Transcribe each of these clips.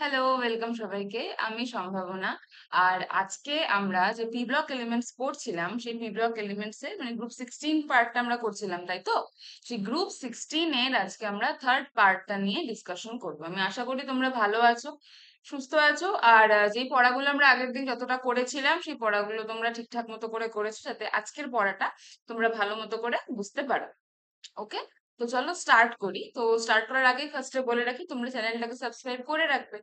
Hello welcome সবাইকে আমি সম্ভাবনা আর আজকে আমরা যে পি ব্লক এলিমেন্টস পড়ছিলাম সেই পি ব্লক এলিমেন্টস এর মানে গ্রুপ সিক্সটিন পার্টটা আমরা করছিলাম তাই তো সেই গ্রুপ সিক্সটিন এর আজকে আমরা থার্ড পার্টটা নিয়ে ডিসকাশন করবো আমি আশা করি তোমরা ভালো আছো সুস্থ আছো আর যে পড়াগুলো আমরা আগের দিন যতটা করেছিলাম সেই পড়াগুলো তোমরা ঠিকঠাক মতো করে করেছো যাতে আজকের পড়াটা তোমরা ভালো মতো করে বুঝতে পারো ওকে তো চলো স্টার্ট করি তো স্টার্ট করার আগে ফার্স্টে বলে রাখি তোমরা চ্যানেলটাকে সাবস্ক্রাইব করে রাখবে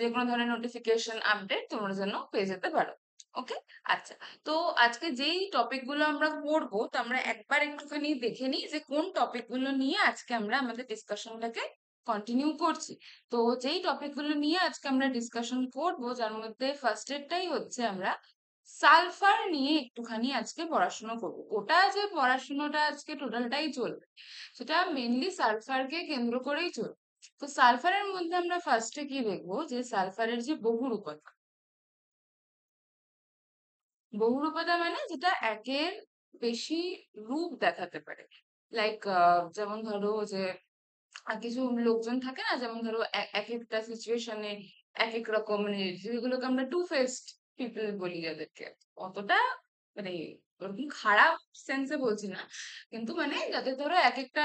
যে কোনো ধরনের নোটিফিকেশন আপডেট তোমরা যেন পেয়ে যেতে পারো ওকে আচ্ছা তো আজকে যেই টপিকগুলো আমরা পড়বো তো আমরা একবার একটুখানি দেখে নিই যে কোন টপিকগুলো নিয়ে আজকে আমরা আমাদের ডিসকাশনটাকে কন্টিনিউ করছি তো যেই টপিকগুলো নিয়ে আজকে আমরা ডিসকাশন করবো যার মধ্যে ফার্স্ট এডটাই হচ্ছে আমরা সালফার নিয়ে একটুখানি আজকে পড়াশুনো করবো ওটা যে পড়াশুনোটা আজকে টোটালটাই চলবে সেটা মেনলি সালফারকে কেন্দ্র করেই চলবে তো সালফারের মধ্যে আমরা ফার্স্টে কি দেখবো যে সালফারের যে বহুর উপাদান বহুর উপাদান মানে যেটা একের বেশি রূপ দেখাতে পারে লাইক যেমন ধরো যে কিছু লোকজন থাকে না যেমন ধরো এক একটা সিচুয়েশনে এক এক রকম যেগুলোকে আমরা টু ফেসড পিপল বলি যাদেরকে অতটা মানে ওরকম খারাপ সেন্সে বলছি না কিন্তু মানে যাদের ধরো এক একটা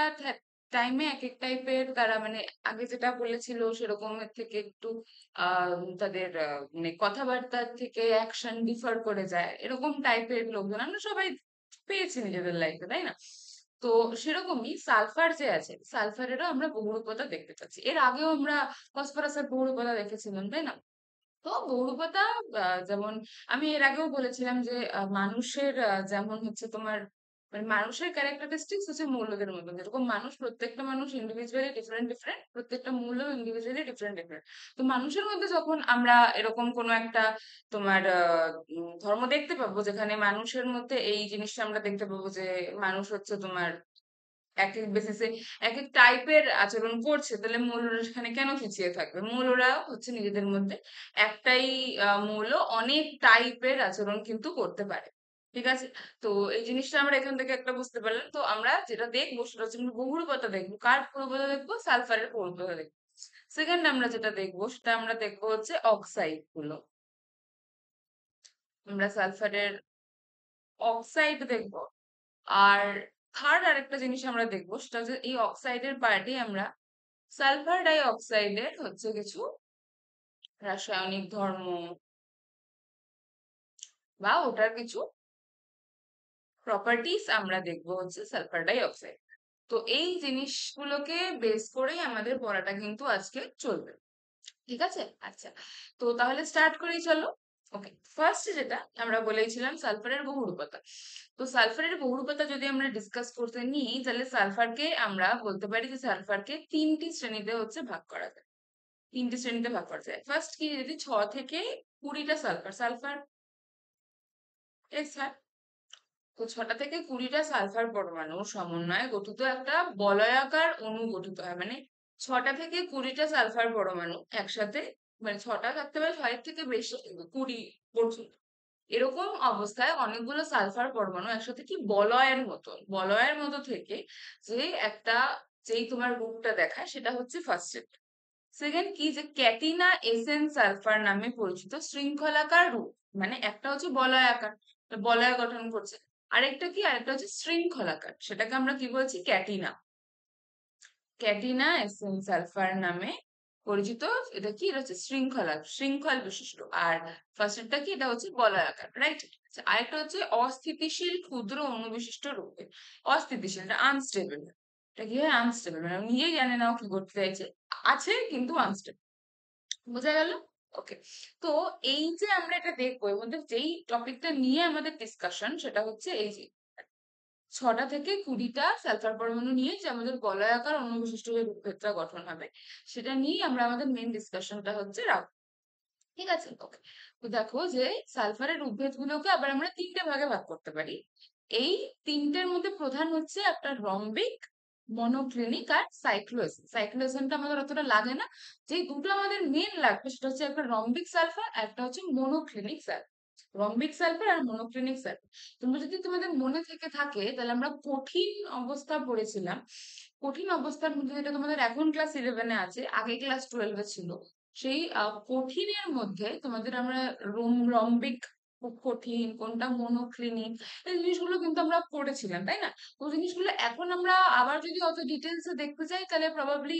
টাইমে এক এক টাইপের তারা মানে আগে যেটা বলেছিল সেরকম থেকে একটু তাদের মানে কথাবার্তার থেকে অ্যাকশন ডিফার করে যায় এরকম টাইপের লোকজন আমরা সবাই পেয়েছি নিজেদের লাইফে তাই না তো সেরকমই সালফার যে আছে সালফারেরও আমরা বহুরূপতা দেখতে পাচ্ছি এর আগেও আমরা ফসফরাসের বহুরূপতা দেখেছিলাম তাই না তো গৌরবতা আহ, যেমন আমি এর আগেও বলেছিলাম যে মানুষের যেমন হচ্ছে তোমার মানে মানুষের ক্যারেক্টারিস্টিক্স হচ্ছে মৌলদের মতন যেরকম মানুষ প্রত্যেকটা মানুষ ইন্ডিভিজুয়ালি ডিফারেন্ট ডিফারেন্ট প্রত্যেকটা মূল্য ইন্ডিভিজুয়ালি ডিফারেন্ট ডিফারেন্ট তো মানুষের মধ্যে যখন আমরা এরকম কোনো একটা তোমার আহ, ধর্ম দেখতে পাবো যেখানে মানুষের মধ্যে এই জিনিসটা আমরা দেখতে পাবো যে মানুষ হচ্ছে তোমার এক এক বেসিসে এক এক টাইপের আচরণ করছে তাহলে মৌলরা সেখানে কেন পিছিয়ে থাকবে মৌলরা হচ্ছে নিজেদের মধ্যে একটাই মৌল অনেক টাইপের আচরণ কিন্তু করতে পারে ঠিক আছে তো এই জিনিসটা আমরা এখান থেকে একটা বুঝতে পারলাম তো আমরা যেটা দেখবো সেটা হচ্ছে বহুরূপতা দেখবো কার প্রবতা দেখবো সালফারের প্রবতা দেখবো সেকেন্ড আমরা যেটা দেখবো সেটা আমরা দেখবো হচ্ছে অক্সাইড গুলো আমরা সালফারের অক্সাইড দেখবো আর থার্ড আরেকটা জিনিস আমরা দেখবো সেটা হচ্ছে এই অক্সাইডের পার্টে আমরা সালফার ডাই অক্সাইডের হচ্ছে কিছু রাসায়নিক ধর্ম বা ওটার কিছু প্রপার্টিস আমরা দেখবো হচ্ছে সালফার ডাই অক্সাইড তো এই জিনিসগুলোকে বেস করেই আমাদের পড়াটা কিন্তু আজকে চলবে ঠিক আছে আচ্ছা তো তাহলে স্টার্ট করেই চলো ওকে ফার্স্ট যেটা আমরা বলেছিলাম সালফারের বহুরূপতা তো সালফারের বহুরূপতা যদি আমরা ডিসকাস করতে নিই তাহলে সালফারকে আমরা বলতে পারি যে সালফারকে তিনটি শ্রেণীতে হচ্ছে ভাগ করা যায় তিনটি শ্রেণীতে ভাগ করা যায় ফার্স্ট কি যদি ছ থেকে কুড়িটা সালফার সালফার তো ছটা থেকে কুড়িটা সালফার পরমাণু সমন্বয়ে গঠিত একটা বলয়াকার অনু গঠিত হয় মানে ছটা থেকে কুড়িটা সালফার পরমাণু একসাথে মানে ছটা থাকতে পারে ছয়ের থেকে বেশি কুড়ি পর্যন্ত এরকম অবস্থায় অনেকগুলো সালফার পরমাণু একসাথে কি বলয়ের মতো বলয়ের মতো থেকে যে একটা যেই তোমার রূপটা দেখায় সেটা হচ্ছে ফার্স্ট স্টেপ সেকেন্ড কি যে ক্যাটিনা এসেন সালফার নামে পরিচিত শৃঙ্খলাকার রূপ মানে একটা হচ্ছে বলয় আকার বলয় গঠন করছে আরেকটা কি আরেকটা হচ্ছে শৃঙ্খলাকার সেটাকে আমরা কি বলছি ক্যাটিনা ক্যাটিনা এসেন সালফার নামে পরিচিত এটা কি এটা হচ্ছে শৃঙ্খলা শৃঙ্খল বিশিষ্ট আর ফার্স্ট কি এটা হচ্ছে বলার আকার রাইট আচ্ছা, আরেকটা হচ্ছে অস্থিতিশীল ক্ষুদ্র অনুবিশিষ্ট রূপে অস্থিতিশীল এটা আনস্টেবল এটা কি হয় আনস্টেবল মানে নিজেই জানে না কি করতে চাইছে আছে কিন্তু আনস্টেবল বোঝা গেল ওকে তো এই যে আমরা এটা দেখবো এর মধ্যে যেই টপিকটা নিয়ে আমাদের ডিসকাশন সেটা হচ্ছে এই যে ছটা থেকে কুড়িটা সালফার পরমাণু নিয়ে যে আমাদের আকার অন্য বিশিষ্ট যে গঠন হবে সেটা নিয়ে আমরা আমাদের মেন ডিসকাশনটা হচ্ছে রাখবো ঠিক আছে ওকে তো দেখো যে সালফারের উদ্ভেদ গুলোকে আবার আমরা তিনটে ভাগে ভাগ করতে পারি এই তিনটের মধ্যে প্রধান হচ্ছে একটা রম্বিক মনোক্লিনিক আর সাইক্লোসিন সাইক্লোসিনটা আমাদের অতটা লাগে না যে দুটো আমাদের মেন লাগবে সেটা হচ্ছে একটা রম্বিক সালফার একটা হচ্ছে মনোক্লিনিক সালফার রম্বিক সালফার আর মনোক্লিনিক সালফার তোমরা যদি তোমাদের মনে থেকে থাকে তাহলে আমরা কঠিন অবস্থা পড়েছিলাম কঠিন অবস্থার মধ্যে যেটা তোমাদের এখন ক্লাস ইলেভেনে আছে আগে ক্লাস টুয়েলভে ছিল সেই কঠিনের মধ্যে তোমাদের আমরা রোম রম্বিক কঠিন কোনটা মনোক্লিনিক এই জিনিসগুলো কিন্তু আমরা পড়েছিলাম তাই না তো জিনিসগুলো এখন আমরা আবার যদি অত ডিটেলস দেখতে যাই তাহলে প্রবাবলি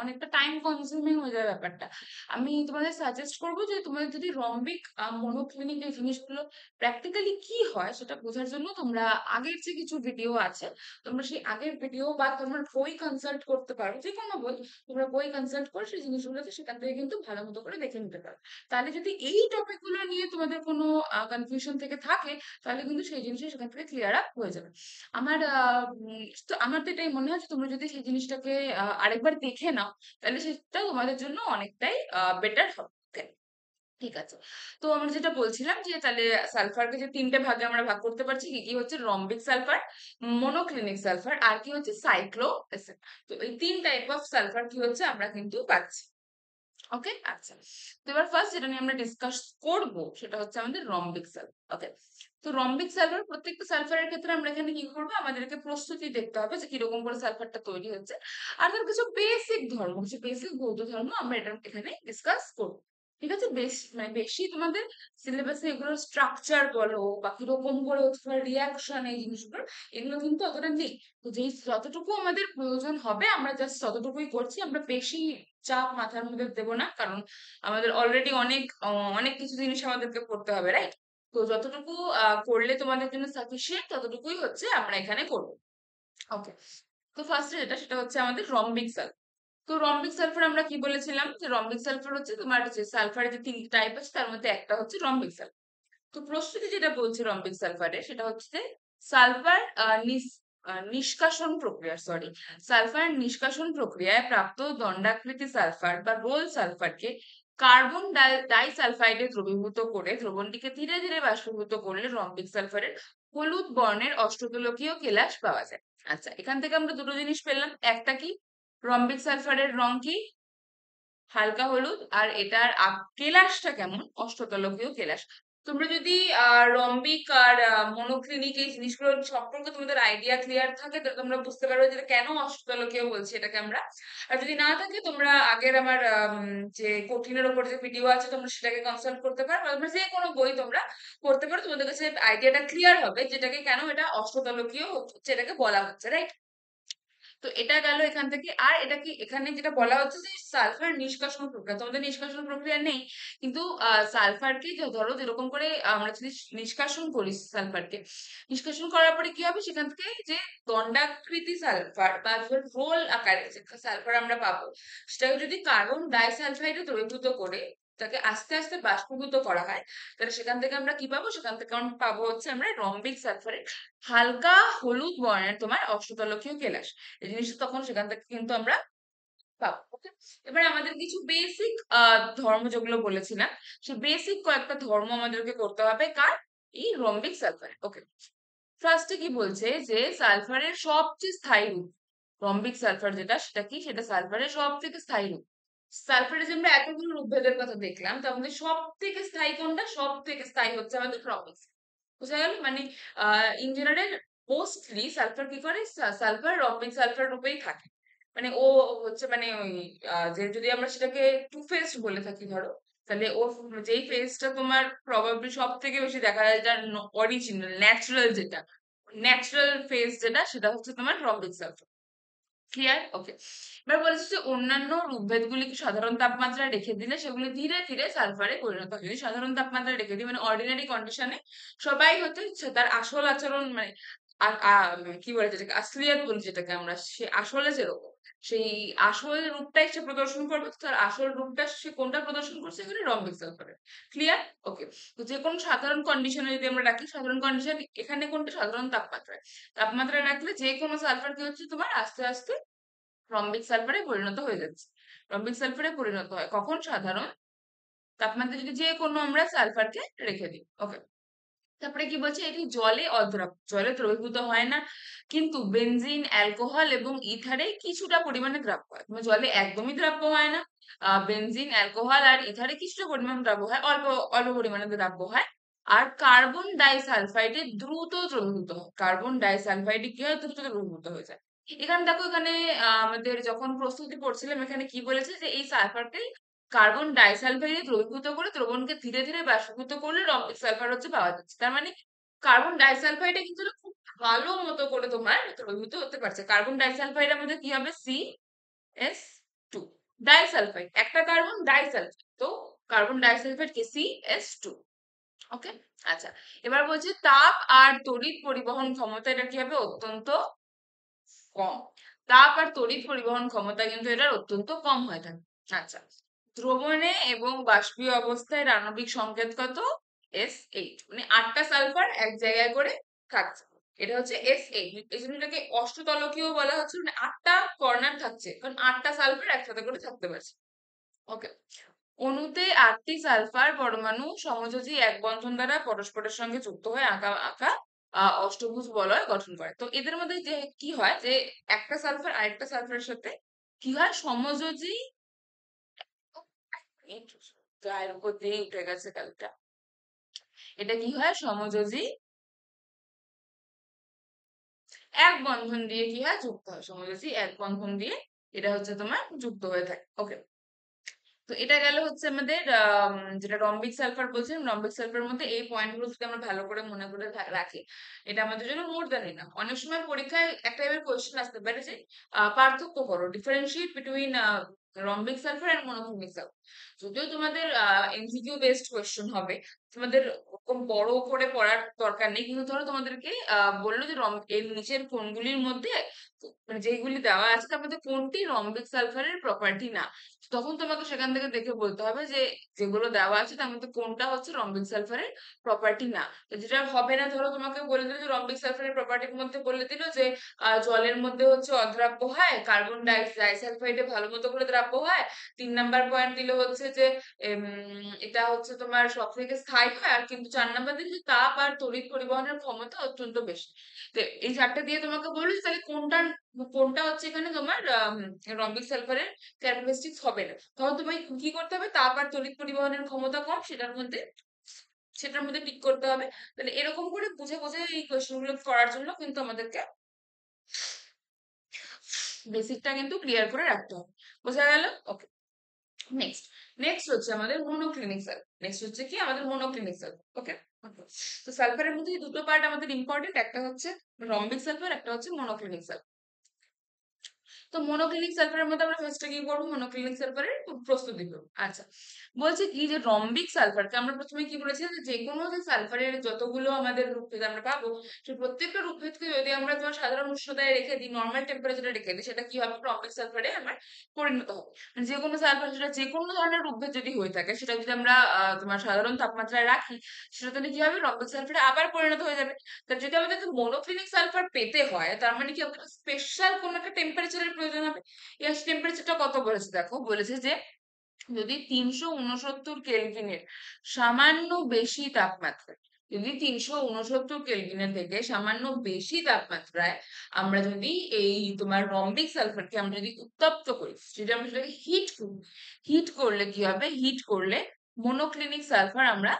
অনেকটা টাইম কনজিউমিং হয়ে যাবে ব্যাপারটা আমি তোমাদের সাজেস্ট করব যে তোমাদের যদি রম্বিক মনোক্লিনিক এই জিনিসগুলো প্র্যাকটিক্যালি কি হয় সেটা বোঝার জন্য তোমরা আগের যে কিছু ভিডিও আছে তোমরা সেই আগের ভিডিও বা তোমরা বই কনসাল্ট করতে পারো যে কোনো বই তোমরা বই কনসাল্ট করো সেই জিনিসগুলোতে সেখান থেকে কিন্তু ভালো মতো করে দেখে নিতে পারো তাহলে যদি এই টপিকগুলো নিয়ে তোমাদের কোনো কনফিউশন থেকে থাকে তাহলে কিন্তু সেই জিনিসটা সেখান থেকে ক্লিয়ার আপ হয়ে যাবে আমার তো আমার তো এটাই মনে হয় তোমরা যদি সেই জিনিসটাকে আরেকবার দেখে নাও তাহলে সেটা তোমাদের জন্য অনেকটাই বেটার হবে ঠিক আছে তো আমরা যেটা বলছিলাম যে তাহলে সালফারকে যে তিনটে ভাগে আমরা ভাগ করতে পারছি কি কি হচ্ছে রম্বিক সালফার মনোক্লিনিক সালফার আর কি হচ্ছে সাইক্লো তো এই তিন টাইপ অফ সালফার কি হচ্ছে আমরা কিন্তু পাচ্ছি ওকে আচ্ছা তো এবার ফার্স্ট যেটা নিয়ে আমরা ডিসকাস করব সেটা হচ্ছে আমাদের রম্বিক সালফার ওকে তো রম্বিক সালফার প্রত্যেকটা সালফারের ক্ষেত্রে আমরা এখানে কি করবো আমাদেরকে প্রস্তুতি দেখতে হবে যে কিরকম করে সালফারটা তৈরি হচ্ছে আর ধর কিছু বেসিক ধর্ম কিছু বেসিক বৌদ্ধ ধর্ম আমরা এটা এখানে ডিসকাস করবো ঠিক আছে বেশ মানে বেশি তোমাদের সিলেবাসে এগুলোর স্ট্রাকচার বলো বা কিরকম করে অথবা রিয়াকশন এই জিনিসগুলো এগুলো কিন্তু অতটা নেই তো যেই যতটুকু আমাদের প্রয়োজন হবে আমরা জাস্ট ততটুকুই করছি আমরা বেশি চাপ মাথার মধ্যে দেব না কারণ আমাদের অলরেডি অনেক অনেক কিছু জিনিস আমাদেরকে করতে হবে রাইট তো যতটুকু করলে তোমাদের জন্য সাফিসিয়েন্ট ততটুকুই হচ্ছে আমরা এখানে করবো ওকে তো ফার্স্টে যেটা সেটা হচ্ছে আমাদের রম্বিক সার্কেল তো রম্বিক সালফার আমরা কি বলেছিলাম যে রম্বিক সালফার হচ্ছে তোমার হচ্ছে সালফার যে তিন টাইপ আছে তার মধ্যে একটা হচ্ছে রম্বিক সালফার তো প্রস্তুতি যেটা বলছে রম্বিক সালফারে সেটা হচ্ছে যে সালফার নিষ্কাশন প্রক্রিয়া সরি সালফার নিষ্কাশন প্রক্রিয়ায় প্রাপ্ত দণ্ডাকৃতি সালফার বা রোল সালফারকে কার্বন ডাই সালফাইডে দ্রবীভূত করে দ্রবণটিকে ধীরে ধীরে বাষ্পীভূত করলে রম্বিক সালফারের হলুদ বর্ণের অষ্টদলকীয় কেলাস পাওয়া যায় আচ্ছা এখান থেকে আমরা দুটো জিনিস পেলাম একটা কি রম্বিক সালফারের রং কি হালকা হলুদ আর এটার কেলাসটা কেমন অষ্টতলকীয় কেলাস তোমরা যদি রম্বিক আর মনোক্লিনিক এই জিনিসগুলো সম্পর্কে তোমাদের আইডিয়া ক্লিয়ার থাকে তাহলে তোমরা বুঝতে পারবে যে কেন অষ্টতলকীয় বলছি এটাকে আমরা আর যদি না থাকে তোমরা আগের আমার যে কঠিনের ওপর যে ভিডিও আছে তোমরা সেটাকে কনসাল্ট করতে পারো তোমরা যে কোনো বই তোমরা পড়তে পারো তোমাদের কাছে আইডিয়াটা ক্লিয়ার হবে যেটাকে কেন এটা অষ্টতলকীয় এটাকে বলা হচ্ছে রাইট তো এটা গেল এখান থেকে আর এটা কি এখানে যেটা বলা হচ্ছে যে সালফার নিষ্কাশন প্রক্রিয়া তোমাদের নিষ্কাশন প্রক্রিয়া নেই কিন্তু সালফারকে ধরো যেরকম করে আমরা যদি নিষ্কাশন করি সালফারকে নিষ্কাশন করার পরে কি হবে সেখান থেকে যে দণ্ডাকৃতি সালফার বা রোল আকারে সালফার আমরা পাবো সেটাকে যদি কার্বন ডাইসালফাইডে দ্রবীভূত করে তাকে আস্তে আস্তে বাষ্পীভূত করা হয় তাহলে সেখান থেকে আমরা কি পাবো সেখান থেকে আমরা পাবো হচ্ছে আমরা রম্বিক সালফারে হালকা হলুদ বর্ণের তোমার অষ্টতলকীয় কেলাস এই জিনিসটা তখন সেখান থেকে কিন্তু আমরা পাবো এবার আমাদের কিছু বেসিক ধর্ম যেগুলো বলেছিলাম সে বেসিক কয়েকটা ধর্ম আমাদেরকে করতে হবে কার এই রম্বিক সালফারে ওকে ফার্স্টে কি বলছে যে সালফারের সবচেয়ে স্থায়ী রূপ রম্বিক সালফার যেটা সেটা কি সেটা সালফারের সব থেকে স্থায়ী রূপ সালফারের আমরা এতগুলো রূপভেদের কথা দেখলাম তার মধ্যে সব থেকে স্থায়ী কোনটা সব থেকে স্থায়ী হচ্ছে আমাদের ক্রপিস বুঝা গেল মানে ইন জেনারেল মোস্টলি সালফার কি করে সালফার রপিক সালফার রূপেই থাকে মানে ও হচ্ছে মানে ওই যে যদি আমরা সেটাকে টু ফেস বলে থাকি ধরো তাহলে ও যেই ফেসটা তোমার প্রবাবলি সব থেকে বেশি দেখা যায় যার অরিজিনাল ন্যাচুরাল যেটা ন্যাচারাল ফেস যেটা সেটা হচ্ছে তোমার রপিক সালফার ক্লিয়ার ওকে এবার বলেছে যে অন্যান্য গুলিকে সাধারণ তাপমাত্রায় রেখে দিলে সেগুলি ধীরে ধীরে সালফারে পরিণত হয় যদি সাধারণ তাপমাত্রায় রেখে দিই মানে অর্ডিনারি কন্ডিশনে সবাই হচ্ছে তার আসল আচরণ মানে, মানে কি বলে যেটাকে আসলিয়াত বলি যেটাকে আমরা সে আসলে যেরকম সেই আসল রূপটাই সে প্রদর্শন করবে তার আসল রূপটা সে কোনটা প্রদর্শন করছে এখানে রং পিক্সেল করে ক্লিয়ার ওকে তো যে কোনো সাধারণ কন্ডিশনে যদি আমরা রাখি সাধারণ কন্ডিশন এখানে কোনটা সাধারণ তাপমাত্রায় তাপমাত্রায় রাখলে যে কোনো সালফার কি হচ্ছে তোমার আস্তে আস্তে রম্বিক সালফারে পরিণত হয়ে যাচ্ছে রম্বিক সালফারে পরিণত হয় কখন সাধারণ তাপমাত্রা যদি যে কোনো আমরা সালফারকে রেখে দিই ওকে তারপরে কি বলছে এটি জলে অদ্রব জলে দ্রবীভূত হয় না কিন্তু বেনজিন অ্যালকোহল এবং ইথারে কিছুটা পরিমাণে দ্রাব্য হয় মানে জলে একদমই দ্রাব্য হয় না বেনজিন অ্যালকোহল আর ইথারে কিছুটা পরিমাণে দ্রাব্য হয় অল্প অল্প পরিমাণে দ্রাব্য হয় আর কার্বন ডাইসালফাইডে দ্রুত দ্রবীভূত হয় কার্বন ডাইসালফাইডে কি হয় দ্রুত দ্রবীভূত হয়ে যায় এখানে দেখো এখানে আমাদের যখন প্রস্তুতি পড়ছিলাম এখানে কি বলেছে যে এই সালফারকে কার্বন ডাইসালফাইডে দ্রবীভূত করে দ্রবণকে ধীরে ধীরে বাষ্পীভূত করলে রম্বিক সালফার হচ্ছে পাওয়া যাচ্ছে তার মানে কার্বন ডাইসালফাইডে কিন্তু খুব ভালো মতো করে তোমার দ্রবীভূত হতে পারছে কার্বন ডাইসালফাইডের মধ্যে কি হবে সি এস টু ডাইসালফাইড একটা কার্বন ডাইসালফাইড তো কার্বন ডাইসালফাইড কে সি এস টু ওকে আচ্ছা এবার বলছে তাপ আর তড়িৎ পরিবহন ক্ষমতা এটা কি হবে অত্যন্ত কম তাপ আর তড়িৎ পরিবহন ক্ষমতা কিন্তু এটার অত্যন্ত কম হয়ে থাকে আচ্ছা দ্রবণে এবং বাষ্পীয় অবস্থায় রাণবিক সংকেত কত এস এইট মানে আটটা সালফার এক জায়গায় করে থাকছে এটা হচ্ছে এস এইট এই জন্য এটাকে অষ্টতলকীয় বলা হচ্ছে মানে আটটা কর্নার থাকছে কারণ আটটা সালফার একসাথে করে থাকতে পারছে ওকে অণুতে আটটি সালফার পরমাণু সমযোজী এক বন্ধন দ্বারা পরস্পরের সঙ্গে যুক্ত হয়ে আঁকা আঁকা অষ্টভুজ বলয় গঠন করে তো এদের মধ্যে যে কি হয় যে একটা সালফার আরেকটা সালফারের সাথে কি হয় সমযোজী গায়ের উপর দিয়ে উঠে গেছে কালটা এটা কি হয় সমযোজী এক বন্ধন দিয়ে কি হয় যুক্ত হয় সমযোজী এক বন্ধন দিয়ে এটা হচ্ছে তোমার যুক্ত হয়ে থাকে ওকে তো এটা গেল হচ্ছে আমাদের যেটা রম্বিক সালফার বলছেন রম্বিক সালফার মধ্যে এই পয়েন্ট গুলো যদি আমরা ভালো করে মনে করে রাখি এটা আমাদের জন্য মোর দ্যান না অনেক সময় পরীক্ষায় একটা এবার কোয়েশ্চেন আসতে পারে যে পার্থক্য করো differentiate between rhombic sulphur and monochromic sulphur যদিও তোমাদের এমসিকিউ বেসড কোয়েশ্চেন হবে তোমাদের ওরকম বড় করে পড়ার দরকার নেই কিন্তু ধরো তোমাদেরকে বললো যে এর নিচের কোনগুলির মধ্যে মানে যেগুলি দেওয়া আছে তার মধ্যে কোনটি রম্বিক সালফারের প্রপার্টি না তখন তোমাকে সেখান থেকে দেখে বলতে হবে যে যেগুলো দেওয়া আছে তার মধ্যে কোনটা হচ্ছে রম্বিক সালফারের প্রপার্টি না যেটা হবে না ধরো তোমাকে বলে দিল যে রম্বিক সালফারের প্রপার্টির মধ্যে বলে দিল যে জলের মধ্যে হচ্ছে অদ্রাব্য হয় কার্বন ডাইসালফাইডে ভালো মতো করে দ্রাব্য হয় তিন নাম্বার পয়েন্ট দিল হচ্ছে যে এটা হচ্ছে তোমার সব থেকে স্থায়ী লাইট হয় আর কিন্তু চার নাম্বার দিকে তাপ আর তড়িৎ পরিবহনের ক্ষমতা অত্যন্ত বেশি তো এই চারটা দিয়ে তোমাকে বললো তাহলে কোনটা কোনটা হচ্ছে এখানে তোমার রম্বিক সালফারের ক্যারেক্টারিস্টিক্স হবে না তখন তোমাকে কি করতে হবে তাপ আর তড়িৎ পরিবহনের ক্ষমতা কম সেটার মধ্যে সেটার মধ্যে টিক করতে হবে তাহলে এরকম করে বুঝে বুঝে এই কোয়েশ্চেন গুলো করার জন্য কিন্তু আমাদেরকে বেসিকটা কিন্তু ক্লিয়ার করে রাখতে হবে বোঝা গেল ওকে নেক্সট নেক্সট হচ্ছে আমাদের মোনোক্লিনিক সালফার নেক্সট হচ্ছে কি আমাদের মোনোক্লিনিক সালফার ওকে তো সালফারের মধ্যে দুটো পার্ট আমাদের ইম্পর্টেন্ট একটা হচ্ছে রম্বিক সালফার একটা হচ্ছে মোনোক্লিনিক সালফার তো মনোক্লিনিক সালফারের মধ্যে আমরা ফার্স্টে কি করবো মনোক্লিনিক সালফারের প্রস্তুতি করবো আচ্ছা বলছে কি যে রম্বিক সালফারকে আমরা প্রথমে কি বলেছি যে কোনো যে সালফারের যতগুলো আমাদের রূপভেদ আমরা পাবো সেই প্রত্যেকটা রূপভেদকে যদি আমরা তোমার সাধারণ উষ্ণতায় রেখে দিই নর্মাল টেম্পারেচারে রেখে দিই সেটা কি হবে রম্বিক সালফারে আমার পরিণত হবে মানে যে কোনো সালফার সেটা যে কোনো ধরনের রূপভেদ যদি হয়ে থাকে সেটা যদি আমরা তোমার সাধারণ তাপমাত্রায় রাখি সেটা তাহলে কি হবে রম্বিক সালফারে আবার পরিণত হয়ে যাবে তার যদি আমাদের মনোক্লিনিক সালফার পেতে হয় তার মানে কি আমাদের স্পেশাল কোনো একটা টেম্পারেচারের প্রয়োজন হবে এয়ার টেম্পারেচারটা কত বলেছে দেখো বলেছে যে যদি তিনশো উনসত্তর কেলভিনের সামান্য বেশি তাপমাত্রা যদি তিনশো উনসত্তর কেলভিনের থেকে সামান্য বেশি তাপমাত্রায় আমরা যদি এই তোমার রম্বিক সালফারকে আমরা যদি উত্তপ্ত করি যদি আমরা হিট করি হিট করলে কি হবে হিট করলে মোনোক্লিনিক সালফার আমরা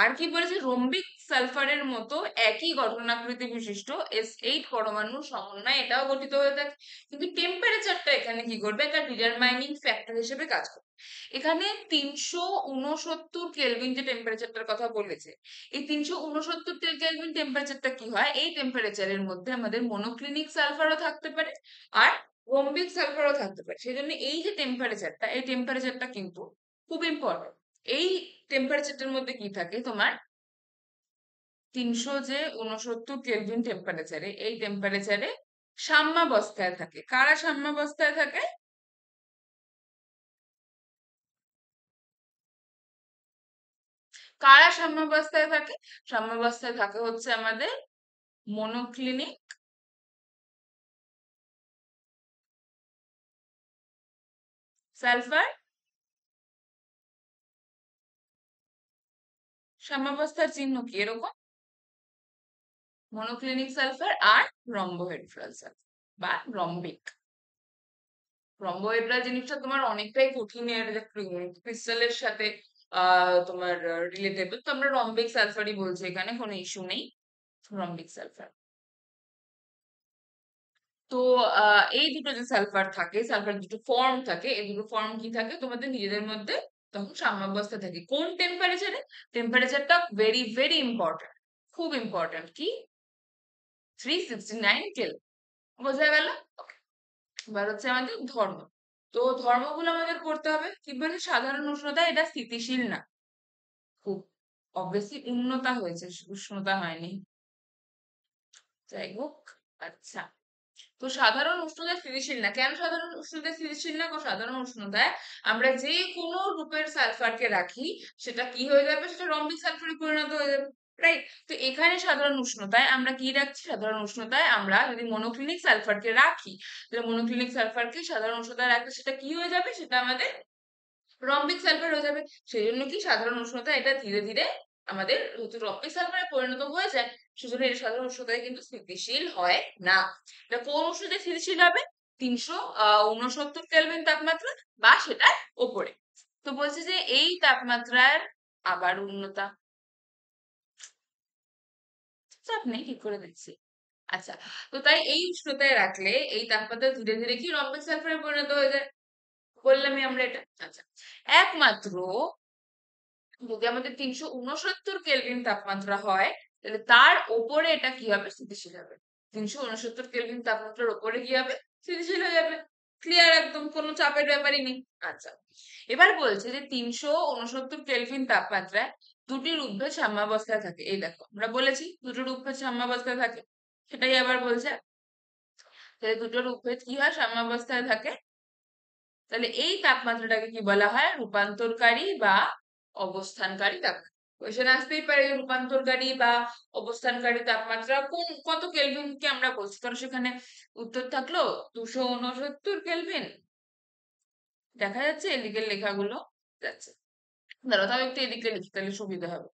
আর কি বলেছে রম্বিক সালফারের মতো একই গঠনাকৃতি বিশিষ্ট এস এইট পরমাণুর সমন্বয় এটাও গঠিত হয়ে থাকে কিন্তু টেম্পারেচারটা এখানে কি করবে একটা ডিটারমাইনিং ফ্যাক্টর হিসেবে কাজ করবে এখানে তিনশো উনসত্তর কেলভিন যে টেম্পারেচারটার কথা বলেছে এই তিনশো উনসত্তর কেলভিন টেম্পারেচারটা কি হয় এই টেম্পারেচারের মধ্যে আমাদের মনোক্লিনিক সালফারও থাকতে পারে আর রম্বিক সালফারও থাকতে পারে সেই জন্য এই যে টেম্পারেচারটা এই টেম্পারেচারটা কিন্তু খুব ইম্পর্টেন্ট এই টেম্পারেচারটার মধ্যে কি থাকে তোমার তিনশো যে উনসত্তর কেলভিন টেম্পারেচারে এই টেম্পারেচারে সাম্যাবস্থায় থাকে কারা সাম্যাবস্থায় থাকে কারা সাম্যাবস্থায় থাকে সাম্যাবস্থায় থাকে হচ্ছে আমাদের মনোক্লিনিক সালফার সাম্যাবস্থার চিহ্ন কি এরকম মনোক্লিনিক সালফার আর রম্বোহেড্রাল সালফার বা রম্বিক রম্বোহেড্রাল জিনিসটা তোমার অনেকটাই কঠিনের ক্রিস্টালের সাথে তোমার রিলেটেবল তো আমরা রম্বিক সালফারই বলছি এখানে কোনো ইস্যু নেই রম্বিক সালফার তো এই দুটো যে সালফার থাকে সালফার দুটো ফর্ম থাকে এই দুটো ফর্ম কি থাকে তোমাদের নিজেদের মধ্যে তখন সাম্যাবস্থা থাকে কোন টেম্পারেচারে টেম্পারেচারটা ভেরি ভেরি ইম্পর্টেন্ট খুব ইম্পর্টেন্ট কি থ্রি সিক্সটি নাইন কেলভিন বোঝা গেল এবার হচ্ছে আমাদের ধর্ম তো ধর্মগুলো আমাদের করতে হবে কিভাবে সাধারণ উষ্ণতা এটা স্থিতিশীল না খুব অবভিয়াসলি উন্নতা হয়েছে উষ্ণতা হয়নি যাই হোক আচ্ছা তো সাধারণ উষ্ণতায় স্থিতিশীল না কেন সাধারণ উষ্ণতায় স্থিতিশীল না সাধারণ উষ্ণতায় আমরা যে কোনো রূপের সালফারকে রাখি সেটা কি হয়ে যাবে সেটা রম্বিক সালফারে পরিণত হয়ে যাবে রাইট তো এখানে সাধারণ উষ্ণতায় আমরা কি রাখছি সাধারণ উষ্ণতায় আমরা যদি মনোক্লিনিক সালফারকে রাখি তাহলে মনোক্লিনিক সালফারকে সাধারণ উষ্ণতায় রাখলে সেটা কি হয়ে যাবে সেটা আমাদের রম্বিক সালফার হয়ে যাবে সেই জন্য কি সাধারণ উষ্ণতা এটা ধীরে ধীরে আমাদের ঋতু রক্তে সালফারে পরিণত হয়ে যায় সেজন্য এটা সাধারণ উষ্ণতায় কিন্তু স্থিতিশীল হয় না এটা কোন ঔষধে স্থিতিশীল হবে তিনশো উনসত্তর কেলভিন তাপমাত্রা বা সেটার ওপরে তো বলছে যে এই তাপমাত্রার আবার উন্নতা আপনি ঠিক করে দিচ্ছি আচ্ছা তো তাই এই উষ্ণতায় রাখলে এই তাপমাত্রা ধীরে ধীরে কি রম্বিক সালফারে পরিণত হয়ে যায় বললামই আমরা এটা আচ্ছা একমাত্র যদি আমাদের তিনশো উনসত্তর কেলভিন তাপমাত্রা হয় তাহলে তার ওপরে এটা কি হবে স্থিতিশীল হবে তিনশো উনসত্তর কেলভিন তাপমাত্রার ওপরে কি হবে স্থিতিশীল হয়ে যাবে ক্লিয়ার একদম কোনো চাপের ব্যাপারই নেই আচ্ছা এবার বলছে যে তিনশো উনসত্তর কেলভিন তাপমাত্রায় দুটি উদ্ভেদ সাম্যাবস্থায় থাকে এই দেখো আমরা বলেছি দুটোর উদ্ভেদ সাম্যাবস্থায় থাকে সেটাই আবার বলছে তাহলে দুটো উদ্ভেদ কি হয় সাম্যাবস্থায় থাকে তাহলে এই তাপমাত্রাটাকে কি বলা হয় রূপান্তরকারী বা অবস্থানকারী তাপমাত্রা আসতেই পারে রূপান্তরকারী বা অবস্থানকারী তাপমাত্রা কোন কত কি আমরা বলছি কারণ সেখানে উত্তর থাকলো দুশো উনসত্তর কেলভিন দেখা যাচ্ছে এদিকের লেখাগুলো যাচ্ছে ধরো তাও একটু এদিকে লিখি তাহলে সুবিধা হবে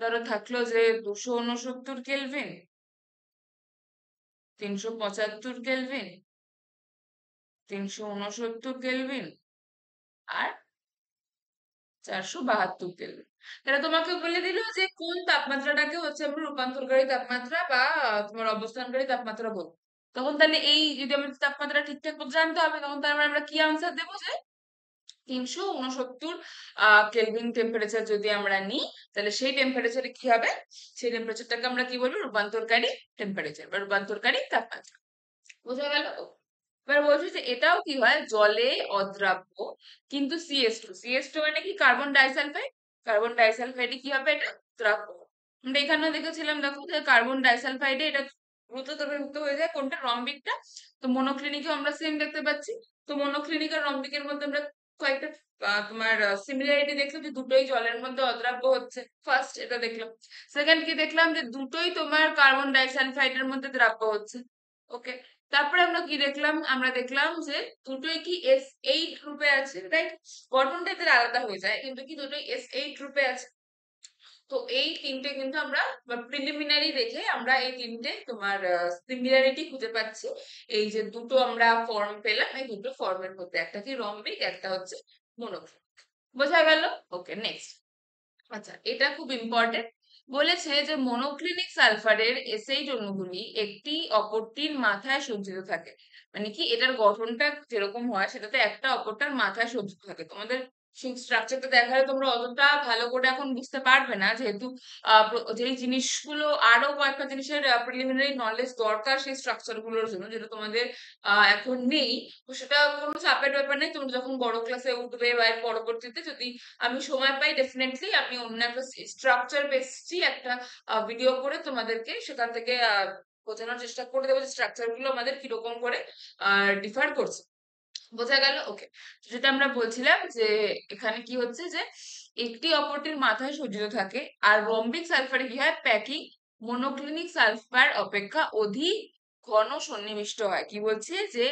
ধরো থাকলো যে দুশো উনসত্তর কেলভিন তিনশো পঁচাত্তর কেলভিন তিনশো উনসত্তর কেলভিন আর চারশো বাহাত্তর কেলভিন তারা তোমাকে বলে দিল যে কোন তাপমাত্রাটাকে হচ্ছে আমরা রূপান্তরকারী তাপমাত্রা বা তোমার অবস্থানকারী তাপমাত্রা তখন তাহলে এই যদি আমাদের তাপমাত্রা ঠিকঠাক মতো জানতে হবে তখন মানে আমরা কি আনসার দেবো যে তিনশো উনসত্তর কেলভিন টেম্পারেচার যদি আমরা নিই তাহলে সেই টেম্পারেচারে কি হবে সেই টেম্পারেচারটাকে আমরা কি বলবো রূপান্তরকারী টেম্পারেচার বা রূপান্তরকারী তাপমাত্রা বোঝা গেল এবার বলছে যে এটাও কি হয় জলে অদ্রাব্য কিন্তু সিএস টু সিএস টু মানে কি কার্বন ডাইসালফাইড কার্বন ডাইসালফাইডে কি হবে এটা দ্রাব্য আমরা এখানেও দেখেছিলাম দেখো কার্বন ডাইসালফাইডে এটা দ্রুত দ্রবীভূত হয়ে যায় কোনটা রম্বিকটা তো মনোক্লিনিকে আমরা সেম দেখতে পাচ্ছি তো মনোক্লিনিক আর রম্বিকের মধ্যে আমরা কয়েকটা তোমার সিমিলারিটি দেখলাম যে দুটোই জলের মধ্যে অদ্রাব্য হচ্ছে ফার্স্ট এটা দেখলাম সেকেন্ড কি দেখলাম যে দুটোই তোমার কার্বন এর মধ্যে দ্রাব্য হচ্ছে ওকে তারপরে আমরা কি দেখলাম আমরা দেখলাম যে দুটোই কি এস এইট রূপে আছে রাইট গঠনটা এদের আলাদা হয়ে যায় কিন্তু কি দুটোই এস এইট রূপে আছে তো এই তিনটে কিন্তু আমরা প্রিলিমিনারি দেখে আমরা এই তিনটে তোমার সিমিলারিটি খুঁজে পাচ্ছি এই যে দুটো আমরা ফর্ম পেলাম এই দুটো ফর্মের মধ্যে একটা কি রম্বিক একটা হচ্ছে মনোক্লিক বোঝা গেল ওকে নেক্সট আচ্ছা এটা খুব ইম্পর্টেন্ট বলেছে যে মনোক্লিনিক সালফারের এসএইচ অণুগুলি একটি অপরটির মাথায় সজ্জিত থাকে মানে কি এটার গঠনটা যেরকম হয় সেটাতে একটা অপরটার মাথায় সজ্জিত থাকে তোমাদের স্ট্রাকচারটা দেখালে তোমরা অতটা ভালো করে এখন বুঝতে পারবে না যেহেতু যেই জিনিসগুলো আরো কয়েকটা জিনিসের প্রিলিমিনারি নলেজ দরকার সেই স্ট্রাকচার গুলোর জন্য যেটা তোমাদের এখন নেই সেটা কোনো চাপের ব্যাপার নেই তোমরা যখন বড় ক্লাসে উঠবে বা পরবর্তীতে যদি আমি সময় পাই ডেফিনেটলি আমি অন্য একটা স্ট্রাকচার বেসডই একটা ভিডিও করে তোমাদেরকে সেখান থেকে বোঝানোর চেষ্টা করে দেবো যে গুলো আমাদের কিরকম করে ডিফার করছে বোঝা গেল ওকে যেটা আমরা বলছিলাম যে এখানে কি হচ্ছে যে একটি অপরটির মাথায় সজ্জিত থাকে আর রম্বিক সালফারে কি হয় প্যাকিং মনোক্লিনিক সালফার অপেক্ষা অধিক ঘন সন্নিবিষ্ট হয় কি বলছে যে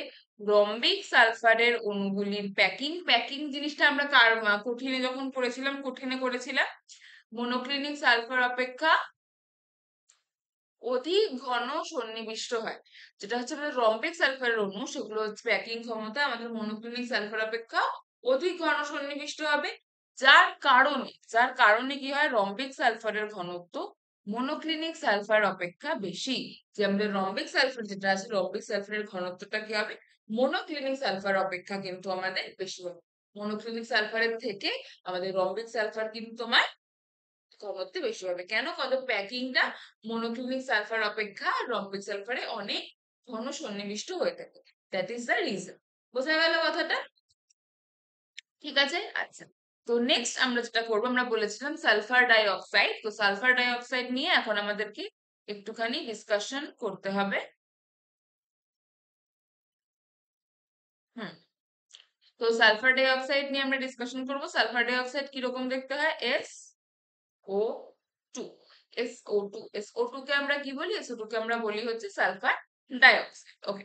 রম্বিক সালফারের অণুগুলির প্যাকিং প্যাকিং জিনিসটা আমরা কার কঠিনে যখন করেছিলাম কঠিনে করেছিলাম মনোক্লিনিক সালফার অপেক্ষা অধিক ঘন সন্নিবিষ্ট হয় যেটা হচ্ছে আমাদের রম্পিক সালফারের অণু সেগুলো হচ্ছে প্যাকিং ক্ষমতা আমাদের মনোক্লিনিক সালফার অপেক্ষা অধিক ঘন সন্নিবিষ্ট হবে যার কারণে যার কারণে কি হয় রম্পিক সালফারের ঘনত্ব মনোক্লিনিক সালফার অপেক্ষা বেশি যে আমাদের রম্বিক সালফার যেটা আছে রম্বিক সালফারের ঘনত্বটা কি হবে মনোক্লিনিক সালফার অপেক্ষা কিন্তু আমাদের বেশি হবে মনোক্লিনিক সালফারের থেকে আমাদের রম্বিক সালফার কিন্তু তোমার কমাতে বেশি হবে কেন কত প্যাকিংটা মনোক্লিনিক সালফার অপেক্ষা রম্বিক সালফারে অনেক ঘন সন্নিবিষ্ট হয়ে থাকে দ্যাট ইজ দ্য রিজন বোঝা গেল কথাটা ঠিক আছে আচ্ছা তো নেক্সট আমরা যেটা করবো আমরা বলেছিলাম সালফার ডাইঅক্সাইড তো সালফার ডাইঅক্সাইড নিয়ে এখন আমাদেরকে একটুখানি ডিসকাশন করতে হবে হুম তো সালফার ডাইঅক্সাইড নিয়ে আমরা ডিসকাশন করবো সালফার ডাইঅক্সাইড কিরকম দেখতে হয় S O two SO two SO two কে আমরা কি বলি এসও টু কে আমরা বলি হচ্ছে সালফার ডাইঅক্সাইড ওকে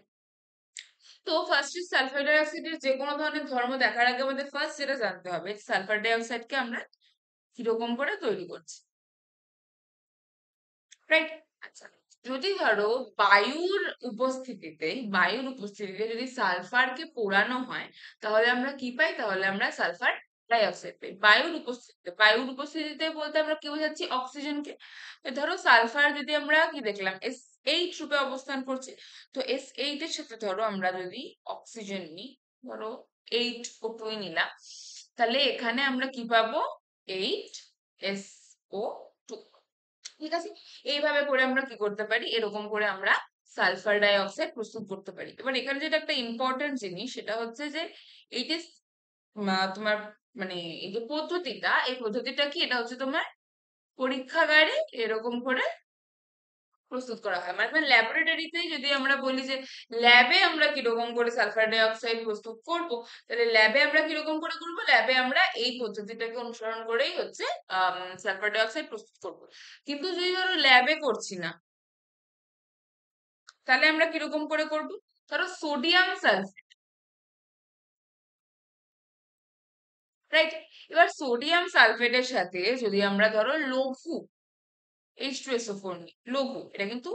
তো ফার্স্ট সালফার ডাইঅক্সাইডের যে কোনো ধরনের ধর্ম দেখার আগে আমাদের ফার্স্ট যেটা জানতে হবে সালফার কে আমরা কিরকম করে তৈরি করছি রাইট আচ্ছা যদি ধরো বায়ুর উপস্থিতিতে বায়ুর উপস্থিতিতে যদি সালফারকে পোড়ানো হয় তাহলে আমরা কি পাই তাহলে আমরা সালফার ডাই ডাইঅক্সাইডকে বায়ুর উপস্থিতিতে বায়ুর উপস্থিতিতে বলতে আমরা কি বোঝাচ্ছি অক্সিজেনকে ধরো সালফার যদি আমরা কি দেখলাম এস এইট রূপে অবস্থান করছে তো এস এইট এর সাথে ধরো আমরা যদি অক্সিজেন নিই ধরো এইট ওটুই নিলাম তাহলে এখানে আমরা কি পাবো এইট এস ও টু ঠিক আছে এইভাবে করে আমরা কি করতে পারি এরকম করে আমরা সালফার ডাই অক্সাইড প্রস্তুত করতে পারি এবার এখানে যেটা একটা ইম্পর্টেন্ট জিনিস সেটা হচ্ছে যে এইট তোমার মানে এই যে পদ্ধতিটা এই পদ্ধতিটা কি এটা হচ্ছে তোমার পরীক্ষাগারে এরকম করে প্রস্তুত করা হয় মানে ল্যাবরেটরিতে যদি আমরা বলি যে ল্যাবে আমরা কিরকম করে সালফার ডাইঅক্সাইড প্রস্তুত করব তাহলে ল্যাবে আমরা কিরকম করে করব ল্যাবে আমরা এই পদ্ধতিটাকে অনুসরণ করেই হচ্ছে সালফার ডাইঅক্সাইড প্রস্তুত করব কিন্তু যদি ধরো ল্যাবে করছি না তাহলে আমরা কিরকম করে করব ধরো সোডিয়াম সালফেট রাইট এবার সোডিয়াম সালফেটের সাথে যদি আমরা ধরো লঘু এইচ টু এসও ফোর নিই লঘু এটা কিন্তু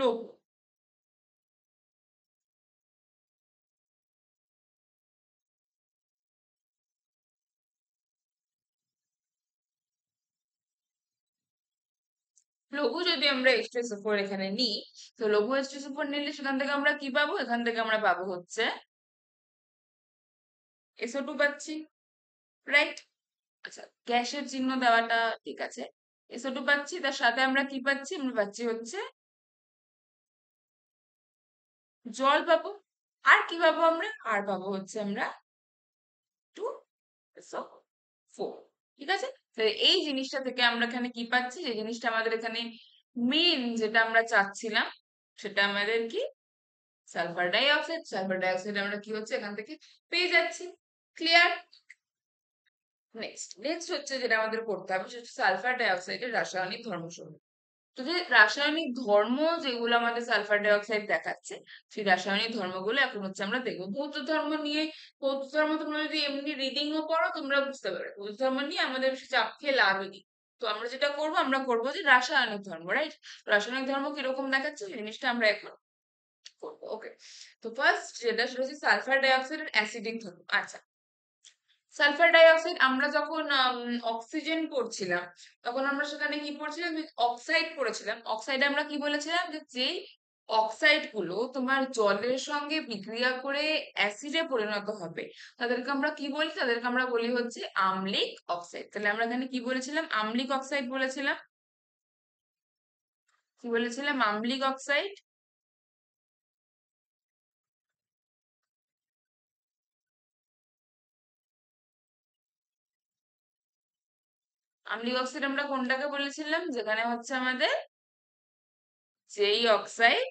লঘু লঘু যদি আমরা এইচ টু এখানে নিই তো লঘু এইচ টু নিলে সেখান থেকে আমরা কি পাবো এখান থেকে আমরা পাবো হচ্ছে এসও টু পাচ্ছি রাইট আচ্ছা গ্যাসের চিহ্ন দেওয়াটা ঠিক আছে এসোটু পাচ্ছি তার সাথে আমরা কি পাচ্ছি আমরা পাচ্ছি হচ্ছে জল পাবো আর কি পাবো আমরা আর পাবো হচ্ছে আমরা টু ফোর ঠিক আছে এই জিনিসটা থেকে আমরা এখানে কি পাচ্ছি যে জিনিসটা আমাদের এখানে মেন যেটা আমরা চাচ্ছিলাম সেটা আমাদের কি সালফার ডাইঅক্সাইড সালফার ডাইঅক্সাইড আমরা কি হচ্ছে এখান থেকে পেয়ে যাচ্ছি ক্লিয়ার নেক্সট নেক্সট হচ্ছে যেটা আমাদের করতে হবে সেটা সালফার ডাইঅক্সাইডের রাসায়নিক ধর্ম সমূহ তো যে রাসায়নিক ধর্ম যেগুলো আমাদের সালফার ডাইঅক্সাইড দেখাচ্ছে সেই রাসায়নিক ধর্মগুলো এখন হচ্ছে আমরা দেখবো বৌদ্ধ ধর্ম নিয়ে বৌদ্ধ ধর্ম তোমরা যদি এমনি রিডিংও পড়ো তোমরা বুঝতে পারবে বৌদ্ধ ধর্ম নিয়ে আমাদের বেশি চাপ খেয়ে লাভ নেই তো আমরা যেটা করবো আমরা করব যে রাসায়নিক ধর্ম রাইট রাসায়নিক ধর্ম কিরকম দেখাচ্ছে জিনিসটা আমরা এখন করবো ওকে তো ফার্স্ট যেটা সেটা হচ্ছে সালফার ডাইঅক্সাইড অ্যাসিডিক ধর্ম আচ্ছা সালফার ডাইঅক্সাইড আমরা যখন অক্সিজেন পড়ছিলাম তখন আমরা সেখানে কি পড়ছিলাম অক্সাইড করেছিলাম অক্সাইড আমরা কি বলেছিলাম যে যেই অক্সাইড গুলো তোমার জলের সঙ্গে বিক্রিয়া করে অ্যাসিডে পরিণত হবে তাদেরকে আমরা কি বলি তাদেরকে আমরা বলি হচ্ছে আম্লিক অক্সাইড তাহলে আমরা এখানে কি বলেছিলাম আম্লিক অক্সাইড বলেছিলাম কি বলেছিলাম আম্লিক অক্সাইড আমলি অক্সাইড আমরা কোনটাকে বলেছিলাম যেখানে হচ্ছে আমাদের যেই অক্সাইড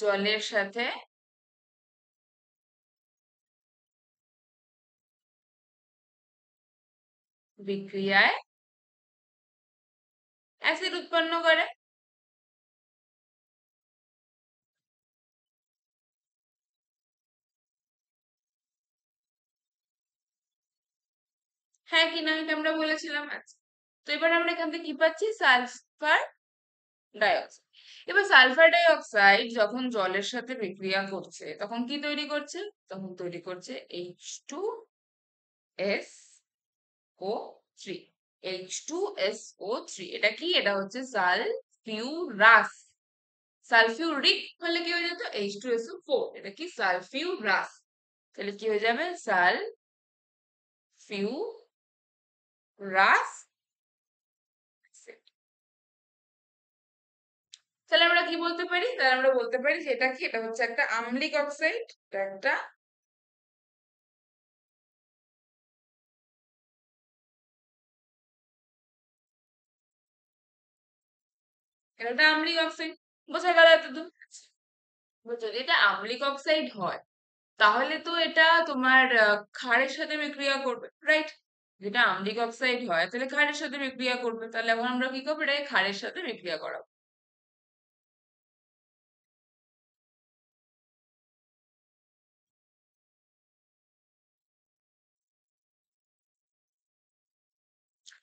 জলের সাথে বিক্রিয়ায় অ্যাসিড উৎপন্ন করে হ্যাঁ কিনা এটা আমরা বলেছিলাম আচ্ছা তো এবার আমরা এখান থেকে কি পাচ্ছি সালফার ডাইঅক্সাইড এবার সালফার ডাইঅক্সাইড যখন জলের সাথে বিক্রিয়া করছে তখন কি তৈরি করছে তখন তৈরি করছে H two S O three H two S O three এটা কি এটা হচ্ছে সালফিউরাস সালফিউরিক হলে কি হয়ে যেত H two S O four এটা কি সালফিউরাস তাহলে কি হয়ে যাবে সালফিউ রাস তাহলে আমরা কি বলতে পারি তাহলে আমরা বলতে পারি যে এটা কি এটা হচ্ছে একটা আম্লিক অক্সাইড এটা একটা এটা আম্লিক অক্সাইড বোঝা গেল এতদূর আচ্ছা, যদি এটা আম্লিক অক্সাইড হয় তাহলে তো এটা তোমার ক্ষারের সাথে বিক্রিয়া করবে রাইট যেটা আম্লিক অক্সাইড হয় তাহলে ক্ষারের সাথে বিক্রিয়া করবে তাহলে এখন আমরা কি করবো এটাকে ক্ষারের সাথে বিক্রিয়া করাবো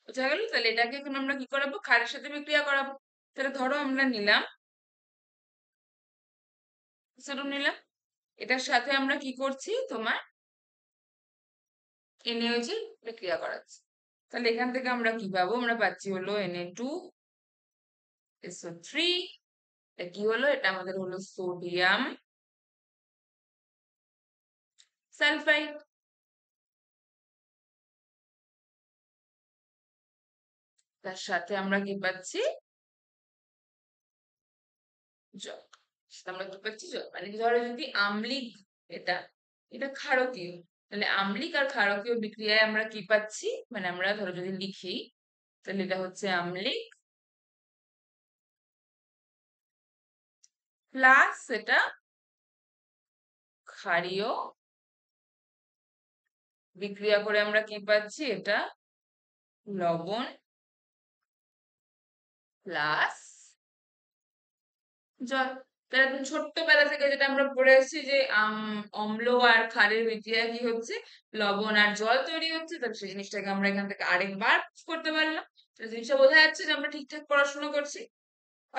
বোঝা গেল তাহলে এটাকে এখন আমরা কি করাবো ক্ষারের সাথে বিক্রিয়া করাবো তাহলে ধরো আমরা নিলাম নিলাম এটার সাথে আমরা কি করছি তোমার এনে হয়েছে বিক্রিয়া ক্রিয়া করাচ্ছে তাহলে এখান থেকে আমরা কি পাবো আমরা পাচ্ছি হলো এনে টু এসো থ্রি এটা কি হলো এটা আমাদের হলো সোডিয়াম সালফাইড তার সাথে আমরা কি পাচ্ছি জল আমরা কি পাচ্ছি জল মানে ধরো যদি আমলিক এটা এটা ক্ষারকীয় তাহলে আম্লিক আর ক্ষারকীয় বিক্রিয়ায় আমরা কি পাচ্ছি মানে আমরা ধরো যদি লিখি তাহলে এটা হচ্ছে আম্লিক প্লাস এটা ক্ষারীয় বিক্রিয়া করে আমরা কি পাচ্ছি এটা লবণ প্লাস জল তার ছোট্টবেলা থেকে যেটা আমরা পড়ে আসছি যে অম্ল আর ক্ষারের বিক্রিয়া কি হচ্ছে লবণ আর জল তৈরি হচ্ছে তাহলে সেই জিনিসটাকে আমরা এখান থেকে আরেকবার করতে পারলাম জিনিসটা বোঝা যাচ্ছে যে আমরা ঠিকঠাক পড়াশোনা করছি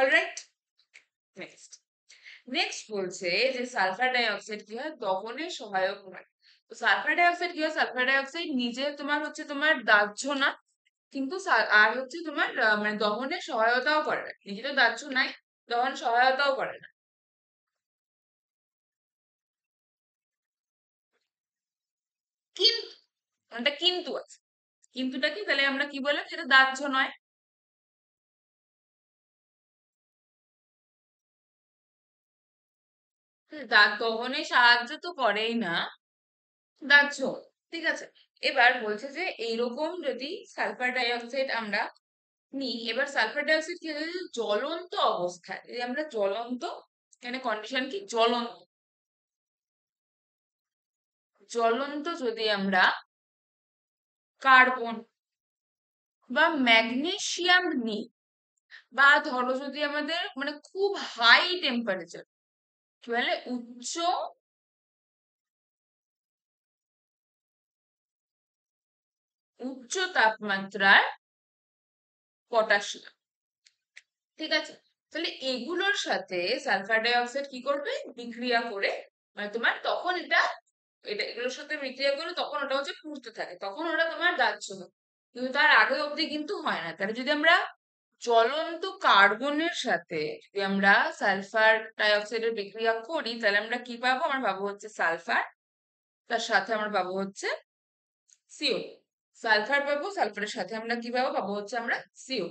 অলরাইট নেক্সট নেক্সট বলছে যে সালফার ডাইঅক্সাইড কি হয় দহনের সহায়ক হয় তো সালফার ডাইঅক্সাইড কি হয় সালফার ডাইঅক্সাইড নিজে তোমার হচ্ছে তোমার দাহ্য না কিন্তু আর হচ্ছে তোমার মানে দহনের সহায়তাও করে না নিজে তো দাহ্য নাই দহন সহায়তাও করে না কিন্তু এটা কিন্তু আছে কিন্তুটা কি তাহলে আমরা কি বললাম সেটা দাহ্য নয় দাগ গহনে সাহায্য তো করেই না দাহ্য ঠিক আছে এবার বলছে যে এইরকম যদি সালফার ডাইঅক্সাইড আমরা নিই এবার সালফার ডাইঅক্সাইড কি জ্বলন্ত অবস্থায় আমরা জ্বলন্ত মানে কন্ডিশন কি জ্বলন্ত জ্বলন্ত যদি আমরা কার্বন বা ম্যাগনেশিয়াম নিই বা ধরো যদি আমাদের মানে খুব হাই টেম্পারেচার কি বলে উচ্চ উচ্চ তাপমাত্রার পটাশিয়াম ঠিক আছে তাহলে এগুলোর সাথে সালফার ডাই অক্সাইড কি করবে বিক্রিয়া করে মানে তোমার তখন এটা এটা এগুলোর সাথে বিক্রিয়া করে তখন ওটা হচ্ছে পুড়তে থাকে তখন ওটা তোমার দাহ্য হয় কিন্তু তার আগে অবধি কিন্তু হয় না তাহলে যদি আমরা জ্বলন্ত কার্বনের সাথে যদি আমরা সালফার ডাইঅক্সাইডের বিক্রিয়া করি তাহলে আমরা কি পাবো আমার পাবো হচ্ছে সালফার তার সাথে আমার পাবো হচ্ছে সিও সালফার পাবো সালফারের সাথে আমরা কি পাবো পাবো হচ্ছে আমরা সিও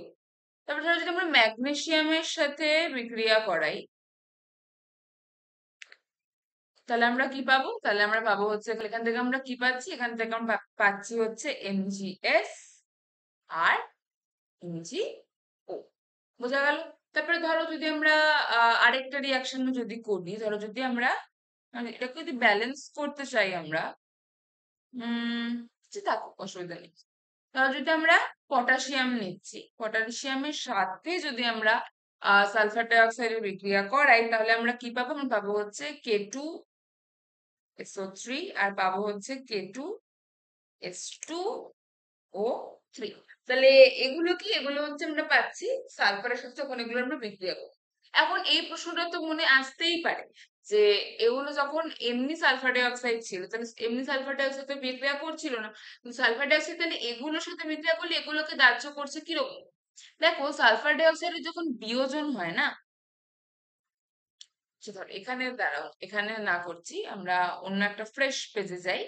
তারপরে যদি আমরা ম্যাগনেশিয়ামের সাথে বিক্রিয়া করাই তাহলে আমরা কি পাবো তাহলে আমরা পাবো হচ্ছে এখান থেকে আমরা কি পাচ্ছি এখান থেকে আমরা পাচ্ছি হচ্ছে এমজিএস আর এমজি ও বোঝা গেল তারপরে ধরো যদি আমরা আরেকটা রিয়াকশন যদি করি ধরো যদি আমরা মানে এটাকে যদি ব্যালেন্স করতে চাই আমরা উম থাকুক অসুবিধা নেই তাহলে যদি আমরা পটাশিয়াম নিচ্ছি পটাশিয়ামের সাথে যদি আমরা সালফার ডাইঅক্সাইড বিক্রিয়া করাই তাহলে আমরা কি পাবো আমরা পাবো হচ্ছে কে টু এসও থ্রি আর পাবো হচ্ছে K two S two O three তাহলে এগুলো কি এগুলো হচ্ছে আমরা পাচ্ছি সালফারের সাথে তখন এগুলো আমরা বিক্রিয়া করবো এখন এই প্রশ্নটা তো মনে আসতেই পারে যে এগুলো যখন এমনি সালফার ডাইঅক্সাইড ছিল তাহলে এমনি সালফার ডাইঅক্সাইড তো বিক্রিয়া করছিল না কিন্তু সালফার ডাইঅক্সাইড তাহলে এগুলোর সাথে বিক্রিয়া করলে এগুলোকে দাহ্য করছে কিরকম দেখো সালফার ডাইঅক্সাইডের যখন বিয়োজন হয় না সুতরাং আচ্ছা, এখানে দাঁড়াও এখানে না করছি আমরা অন্য একটা ফ্রেশ পেজে যাই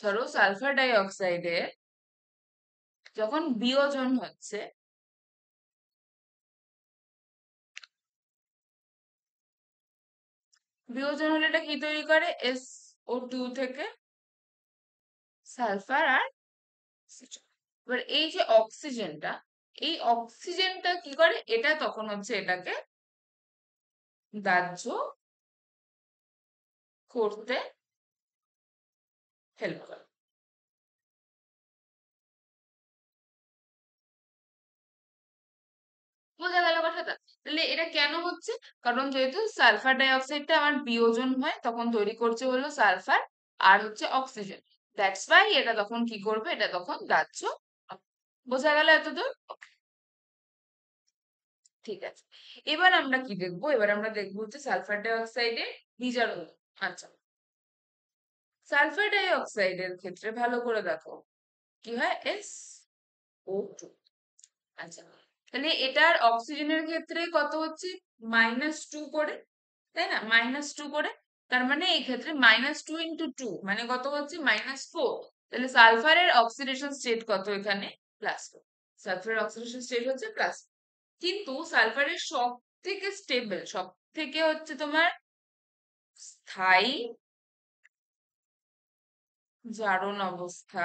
ধরো সালফার ডাইঅক্সাইডে যখন বিয়োজন হচ্ছে বিয়োজন হলে এটা কি তৈরি করে এস ও টু থেকে সালফার আর এবার এই যে অক্সিজেনটা এই অক্সিজেনটা কি করে এটা তখন হচ্ছে এটাকে দাহ্য করতে হেল্প করে বোঝা গেল কথাটা তাহলে এটা কেন হচ্ছে কারণ যেহেতু সালফার ডাইঅক্সাইডটা আমার বিয়োজন হয় তখন তৈরি করছে হলো সালফার আর হচ্ছে অক্সিজেন দ্যাটস ওয়াই এটা তখন কি করবে এটা তখন দাহ্য বোঝা গেল এতদূর ঠিক আছে এবার আমরা কি দেখবো এবার আমরা দেখবো হচ্ছে সালফার ডাইঅক্সাইডের বিজারণ আচ্ছা সালফার ডাইঅক্সাইডের ক্ষেত্রে ভালো করে দেখো কি হয় এস ও টু আচ্ছা তাহলে এটার অক্সিজেনের ক্ষেত্রে কত হচ্ছে মাইনাস টু করে তাই না মাইনাস টু করে তার মানে এই ক্ষেত্রে মাইনাস টু ইন্টু টু মানে কত হচ্ছে মাইনাস ফোর তাহলে সালফারের অক্সিডেশন স্টেট কত এখানে প্লাস্টো সালফারের অক্সিডেশন স্টেট হচ্ছে প্লাস কিন্তু সালফারের সব থেকে স্টেবল সব থেকে হচ্ছে তোমার স্থায়ী জারণ অবস্থা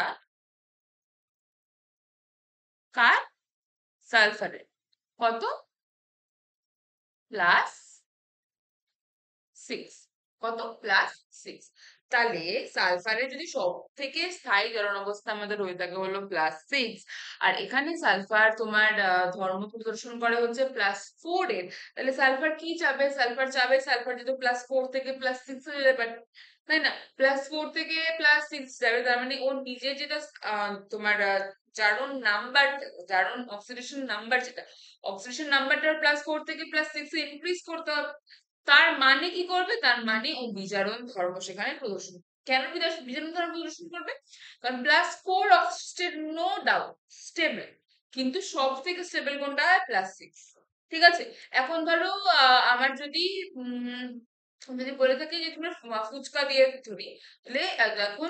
কার সালফারের কত প্লাস সিক্স কত প্লাস সিক্স তাহলে সালফারের যদি সব থেকে স্থায়ী জরণ অবস্থা আমাদের হয়ে থাকে হলো প্লাস সিক্স আর এখানে সালফার তোমার ধর্ম প্রদর্শন করে হচ্ছে প্লাস ফোর এর তাহলে সালফার কি চাবে সালফার চাবে সালফার যদি প্লাস ফোর থেকে প্লাস সিক্স যেতে পারে তাই না প্লাস ফোর থেকে প্লাস সিক্স যাবে তার মানে ও নিজে যেটা তোমার জারণ নাম্বার জারণ অক্সিডেশন নাম্বার যেটা অক্সিডেশন নাম্বারটা প্লাস ফোর থেকে প্লাস সিক্স ইনক্রিজ করতে হবে তার মানে কি করবে তার মানে ও বিচারণ ধর্ম সেখানে প্রদর্শন কেন বিচারণ ধর্ম প্রদর্শন করবে কারণ plus four of state no doubt stable কিন্তু সব থেকে স্টেবল কোনটা প্লাস সিক্স ঠিক আছে এখন ধরো আমার যদি যদি বলে থাকি যে তুমি ফুচকা দিয়ে ধরি তাহলে এখন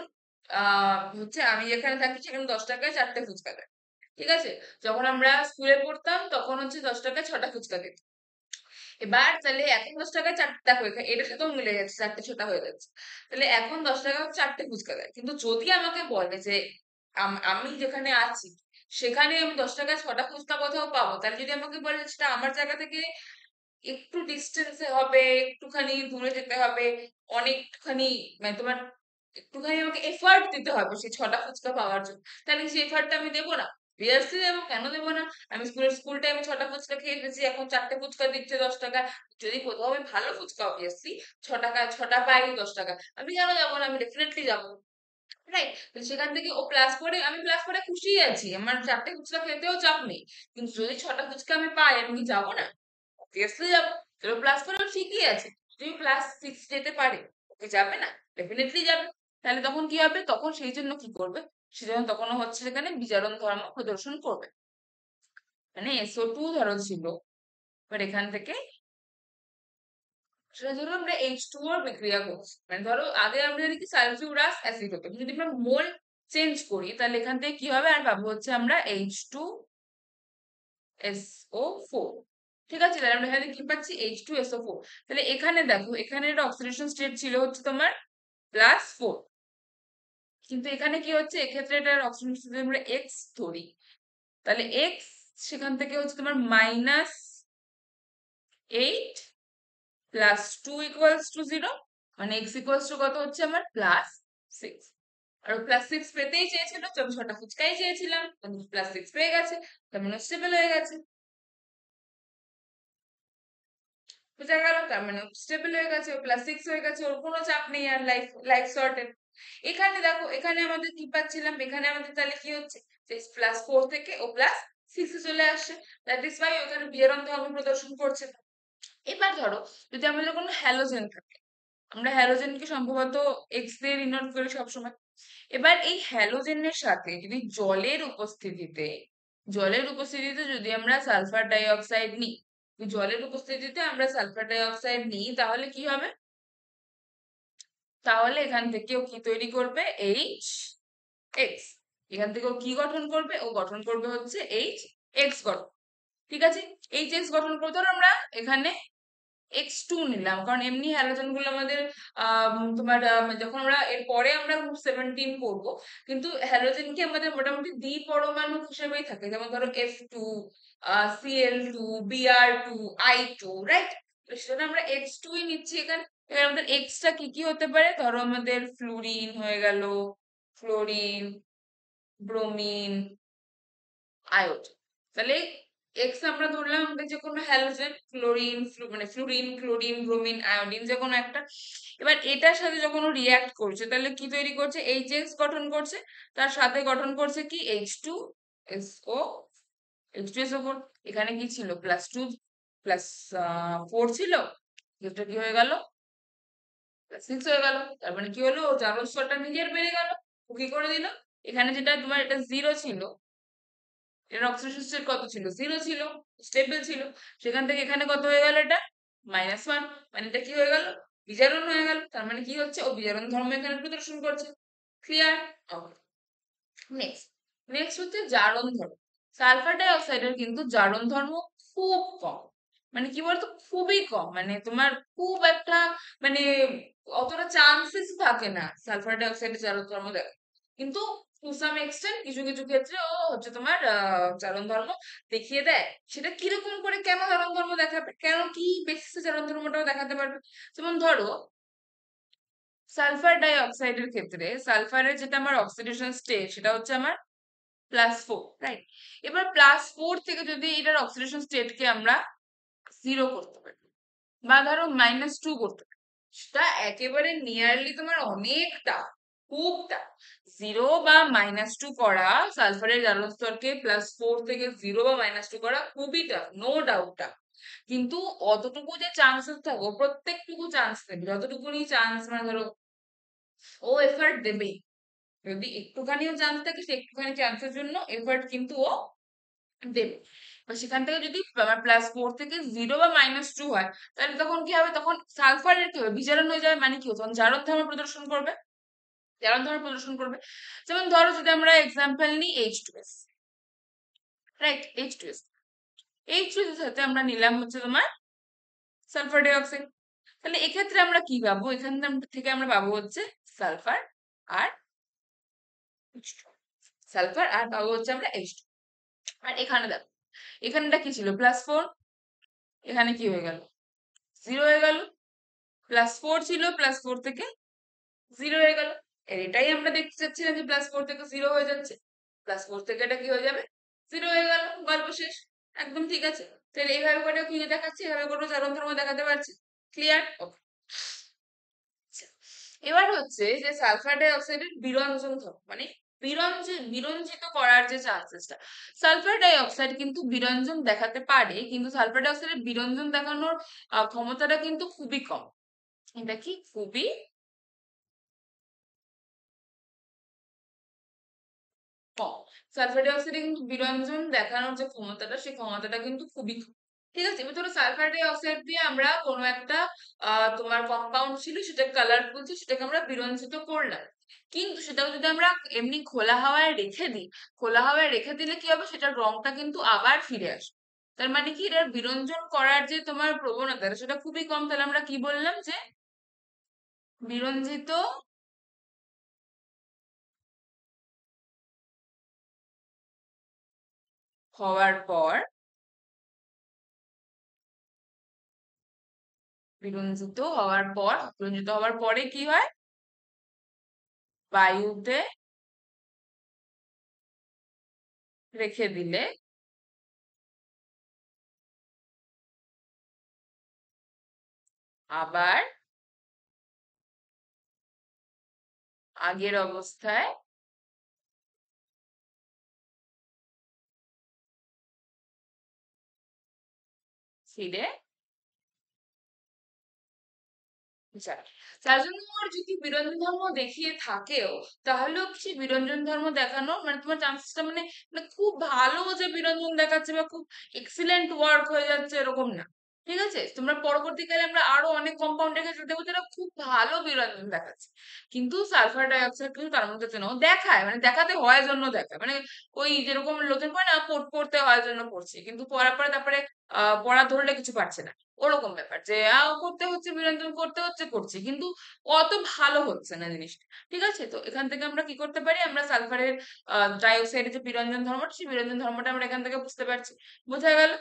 হচ্ছে আমি যেখানে থাকি সেখানে দশ টাকায় চারটে ফুচকা দেয় ঠিক আছে যখন আমরা স্কুলে পড়তাম তখন হচ্ছে দশ টাকায় ছটা ফুচকা দিত এবার তাহলে এখন দশ টাকায় চারটে দেখো এটার সাথেও মিলে যাচ্ছে চারটে ছটা হয়ে যাচ্ছে তাহলে এখন দশ টাকা চারটে ফুচকা দেয় কিন্তু যদি আমাকে বলে যে আমি যেখানে আছি সেখানে আমি দশ টাকায় ছটা ফুচকা কোথাও পাবো তাহলে যদি আমাকে বলে সেটা আমার জায়গা থেকে একটু ডিস্টেন্সে হবে একটুখানি দূরে যেতে হবে অনেকখানি মানে তোমার একটুখানি আমাকে এফার্ট দিতে হবে সেই ছটা ফুচকা পাওয়ার জন্য তাহলে সেই এফার্টটা আমি দেবো না বিআরসি দেবো কেন দেবো না আমি স্কুলের স্কুল টাইমে ছটা ফুচকা খেয়ে এসেছি এখন চারটে ফুচকা দিচ্ছে দশ টাকা যদি কোথাও আমি ভালো ফুচকা অবভিয়াসলি ছ টাকা ছটা পাই দশ টাকা আমি কেন যাবো না আমি ডেফিনেটলি যাবো রাইট সেখান থেকে ও প্লাস করে আমি প্লাস করে খুশি আছি আমার চারটে ফুচকা খেতেও চাপ নেই কিন্তু যদি ছটা ফুচকা আমি পাই আমি কি যাবো না অবভিয়াসলি যাবো চলো প্লাস করে ঠিকই আছে যদি ক্লাস সিক্স যেতে পারে ওকে যাবে না ডেফিনেটলি যাবে তাহলে তখন কি হবে তখন সেই জন্য কি করবে সেজন্য তখন হচ্ছে এখানে বিচারণ ধর্ম প্রদর্শন করবে মানে এসও টু ধরো ছিল এবার এখান থেকে সেটা ধরো আমরা এইচ টু আর বিক্রিয়া করছি মানে ধরো আগে আমরা জানি কি সালফিউরাস অ্যাসিড হতো যদি আমরা মোল চেঞ্জ করি তাহলে এখান থেকে কি হবে আর পাবো হচ্ছে আমরা H two S O four ঠিক আছে তাহলে আমরা এখানে কি পাচ্ছি H two S O four তাহলে এখানে দেখো এখানে এটা অক্সিডেশন স্টেট ছিল হচ্ছে তোমার প্লাস ফোর কিন্তু এখানে কি হচ্ছে এক্ষেত্রে এটার অপশন আমরা এক্স ধরি তাহলে এক্স সেখান থেকে হচ্ছে তোমার minus eight plus two equals to zero মানে এক্স ইকুয়ালস টু কত হচ্ছে আমার প্লাস সিক্স আর প্লাস সিক্স পেতেই চেয়েছিল তো আমি ছটা ফুচকাই চেয়েছিলাম প্লাস সিক্স পেয়ে গেছে তার মানে স্টেবল হয়ে গেছে বোঝা গেল তার মানে স্টেবল হয়ে গেছে প্লাস সিক্স হয়ে গেছে ওর কোনো চাপ নেই আর লাইফ লাইফ শর্টের এখানে দেখো এখানে আমাদের কি পাচ্ছিলাম এখানে আমাদের তাহলে কি হচ্ছে প্লাস ফোর থেকে ও প্লাস সিক্স চলে আসছে দ্যাট ইস ভাই ওখানে বিয়ারন ধর্ম প্রদর্শন করছে না এবার ধরো যদি আমাদের কোনো হ্যালোজেন থাকে আমরা হ্যালোজেনকে সম্ভবত এক্স দিয়ে ডিনোট করি সবসময় এবার এই হ্যালোজেনের সাথে যদি জলের উপস্থিতিতে জলের উপস্থিতিতে যদি আমরা সালফার ডাইঅক্সাইড নিই জলের উপস্থিতিতে আমরা সালফার ডাইঅক্সাইড নিই তাহলে কি হবে তাহলে এখান থেকেও কি তৈরি করবে এইচ এক্স এখান থেকেও কি গঠন করবে ও গঠন করবে হচ্ছে এইচ এক্স গঠন ঠিক আছে এইচ এক্স গঠন করে ধরো আমরা এখানে এক্স টু নিলাম কারণ এমনি হ্যালোজেন গুলো আমাদের তোমার যখন আমরা এরপরে আমরা সেভেন্টিন করবো কিন্তু হ্যালোজেন কি আমাদের মোটামুটি দ্বি পরমাণু হিসেবেই থাকে যেমন ধরো F two CL two BR two I two right সেটা আমরা এক্স টুই নিচ্ছি এখানে এবার আমাদের এক্সট্রা কি কি হতে পারে ধরো আমাদের ফ্লুরিন হয়ে গেল ফ্লোরিন ব্রোমিন আয়োড তাহলে এক্স আমরা ধরলাম আমাদের যে কোনো হ্যালোজেন ক্লোরিন মানে ফ্লুরিন ক্লোরিন ব্রোমিন আয়োডিন যে কোনো একটা এবার এটার সাথে যখন রিয়াক্ট করছে তাহলে কি তৈরি করছে এইচ এক্স গঠন করছে তার সাথে গঠন করছে কি H two S O H two S O four এখানে কি ছিল প্লাস টু প্লাস ফোর ছিল এটা কি হয়ে গেল সিক্স হয়ে গেল তার মানে কি হলো জারস্বরটা নিজের বেড়ে গেল ও কি করে দিল এখানে যেটা তোমার এটা জিরো ছিল এটার অক্সিজেন স্টেট কত ছিল জিরো ছিল স্টেবল ছিল সেখান থেকে এখানে কত হয়ে গেল এটা মাইনাস ওয়ান মানে এটা কি হয়ে গেল বিজারণ হয়ে গেল তার মানে কি হচ্ছে ও বিজারণ ধর্ম এখানে প্রদর্শন করছে ক্লিয়ার ওকে নেক্সট নেক্সট হচ্ছে জারণ ধর্ম সালফার ডাইঅক্সাইডের কিন্তু জারণ ধর্ম খুব কম মানে কি বলতো খুবই কম মানে তোমার খুব একটা মানে অতটা চান্সেস থাকে না সালফার ডাইঅক্সাইড চারণ ধর্ম দেখা কিন্তু টু সাম এক্সটেন্ট কিছু কিছু ক্ষেত্রে ও হচ্ছে তোমার চারণ ধর্ম দেখিয়ে দেয় সেটা কিরকম করে কেন চারণ ধর্ম দেখাবে কেন কি বেসিসে চারণ ধর্মটাও দেখাতে পারবে যেমন ধরো সালফার ডাইঅক্সাইডের ক্ষেত্রে সালফারের যেটা আমার অক্সিডেশন স্টেজ সেটা হচ্ছে আমার প্লাস ফোর রাইট এবার প্লাস ফোর থেকে যদি এটার অক্সিডেশন স্টেটকে আমরা জিরো করতে পারবে বা ধরো মাইনাস টু করতে পারবে সেটা একেবারে নিয়ারলি তোমার অনেকটা খুবটা জিরো বা মাইনাস টু করা সালফারের জারণ প্লাস ফোর থেকে জিরো বা মাইনাস টু করা খুবই টাফ নো ডাউট কিন্তু অতটুকু যে চান্সেস থাকো প্রত্যেকটুকু চান্স থাকবে যতটুকুনি চান্স মানে ধরো ও এফার্ট দেবেই যদি একটুখানিও চান্স থাকে সে একটুখানি চান্সের জন্য এফার্ট কিন্তু ও দেবে বা সেখান থেকে যদি প্লাস ফোর থেকে জিরো বা মাইনাস টু হয় তাহলে তখন কি হবে তখন সালফারের কি হবে বিজারণ হয়ে যাবে মানে কি হবে তখন জারণ ধর্ম প্রদর্শন করবে জারণ ধর্ম প্রদর্শন করবে যেমন ধরো যদি আমরা এক্সাম্পল নিই H two S right H two S H two S সাথে আমরা নিলাম হচ্ছে তোমার সালফার ডাইঅক্সাইড তাহলে এক্ষেত্রে আমরা কি পাবো এখান থেকে আমরা পাবো হচ্ছে সালফার আর সালফার আর পাবো হচ্ছে আমরা এইচ টু আর এখানে দেখো এখানেটা কি ছিল প্লাস ফোর এখানে কি হয়ে গেল জিরো হয়ে গেল প্লাস ফোর ছিল প্লাস ফোর থেকে জিরো হয়ে গেল এটাই আমরা দেখতে চাচ্ছি না যে প্লাস ফোর থেকে জিরো হয়ে যাচ্ছে প্লাস ফোর থেকে এটা কি হয়ে যাবে জিরো হয়ে গেল গল্প শেষ একদম ঠিক আছে তাহলে এইভাবে করে কি দেখাচ্ছি এভাবে করে চারণ ধর্ম দেখাতে পারছি ক্লিয়ার আচ্ছা। ওকে এবার হচ্ছে যে সালফার ডাইঅক্সাইডের অক্সাইডের বিরঞ্জন ধর্ম মানে বিরঞ্জিত করার যে চান্সেসটা সালফার ডাইঅক্সাইড কিন্তু বিরঞ্জন দেখাতে পারে কিন্তু সালফার ডাইঅক্সাইডের বিরঞ্জন দেখানোর ক্ষমতাটা কিন্তু খুবই কম এটা কি খুবই কম সালফার ডাইঅক্সাইডে কিন্তু বিরঞ্জন দেখানোর যে ক্ষমতাটা সেই ক্ষমতাটা কিন্তু খুবই কম ঠিক আছে এবার ধরো সালফার ডাইঅক্সাইড দিয়ে আমরা কোনো একটা তোমার কম্পাউন্ড ছিল সেটা কালারফুল ছিল সেটাকে আমরা বিরঞ্জিত করলাম কিন্তু সেটাও যদি আমরা এমনি খোলা হাওয়ায় রেখে দিই খোলা হাওয়ায় রেখে দিলে কি হবে সেটার রংটা কিন্তু আবার ফিরে আসবে তার মানে কি এটার বিরঞ্জন করার যে তোমার প্রবণতা সেটা খুবই কম তাহলে আমরা কি বললাম যে বিরঞ্জিত হওয়ার পর বিরঞ্জিত হওয়ার পর বিরঞ্জিত হওয়ার পরে কি হয় বায়ুতে রেখে দিলে আবার আগের অবস্থায় ফিরে যায় তার জন্য তোমার যদি বিরঞ্জন ধর্ম দেখিয়ে থাকেও তাহলেও সেই বিরঞ্জন ধর্ম দেখানো মানে তোমার চান্সেসটা মানে, মানে খুব ভালো যে বিরঞ্জন দেখাচ্ছে বা খুব এক্সিলেন্ট ওয়ার্ক হয়ে যাচ্ছে এরকম না ঠিক আছে তোমরা পরবর্তীকালে আমরা আরো অনেক কম্পাউন্ড রেখে দেখো তারা খুব ভালো বিরঞ্জন দেখাচ্ছে কিন্তু সালফার ডাইঅক্সাইড কিন্তু তার মধ্যে যেন দেখায় মানে দেখাতে হয় জন্য দেখায় মানে ওই যেরকম লোকজন পড়ে না পড়তে হয় জন্য পড়ছে কিন্তু পড়ার পরে তারপরে পড়া ধরলে কিছু পারছে না ওরকম ব্যাপার যে করতে হচ্ছে বিরঞ্জন করতে হচ্ছে করছে কিন্তু অত ভালো হচ্ছে না জিনিসটা ঠিক আছে তো এখান থেকে আমরা কি করতে পারি আমরা সালফারের ডাইঅক্সাইডের যে বিরঞ্জন ধর্মটা সেই বিরঞ্জন ধর্মটা আমরা এখান থেকে বুঝতে পারছি বোঝা গেল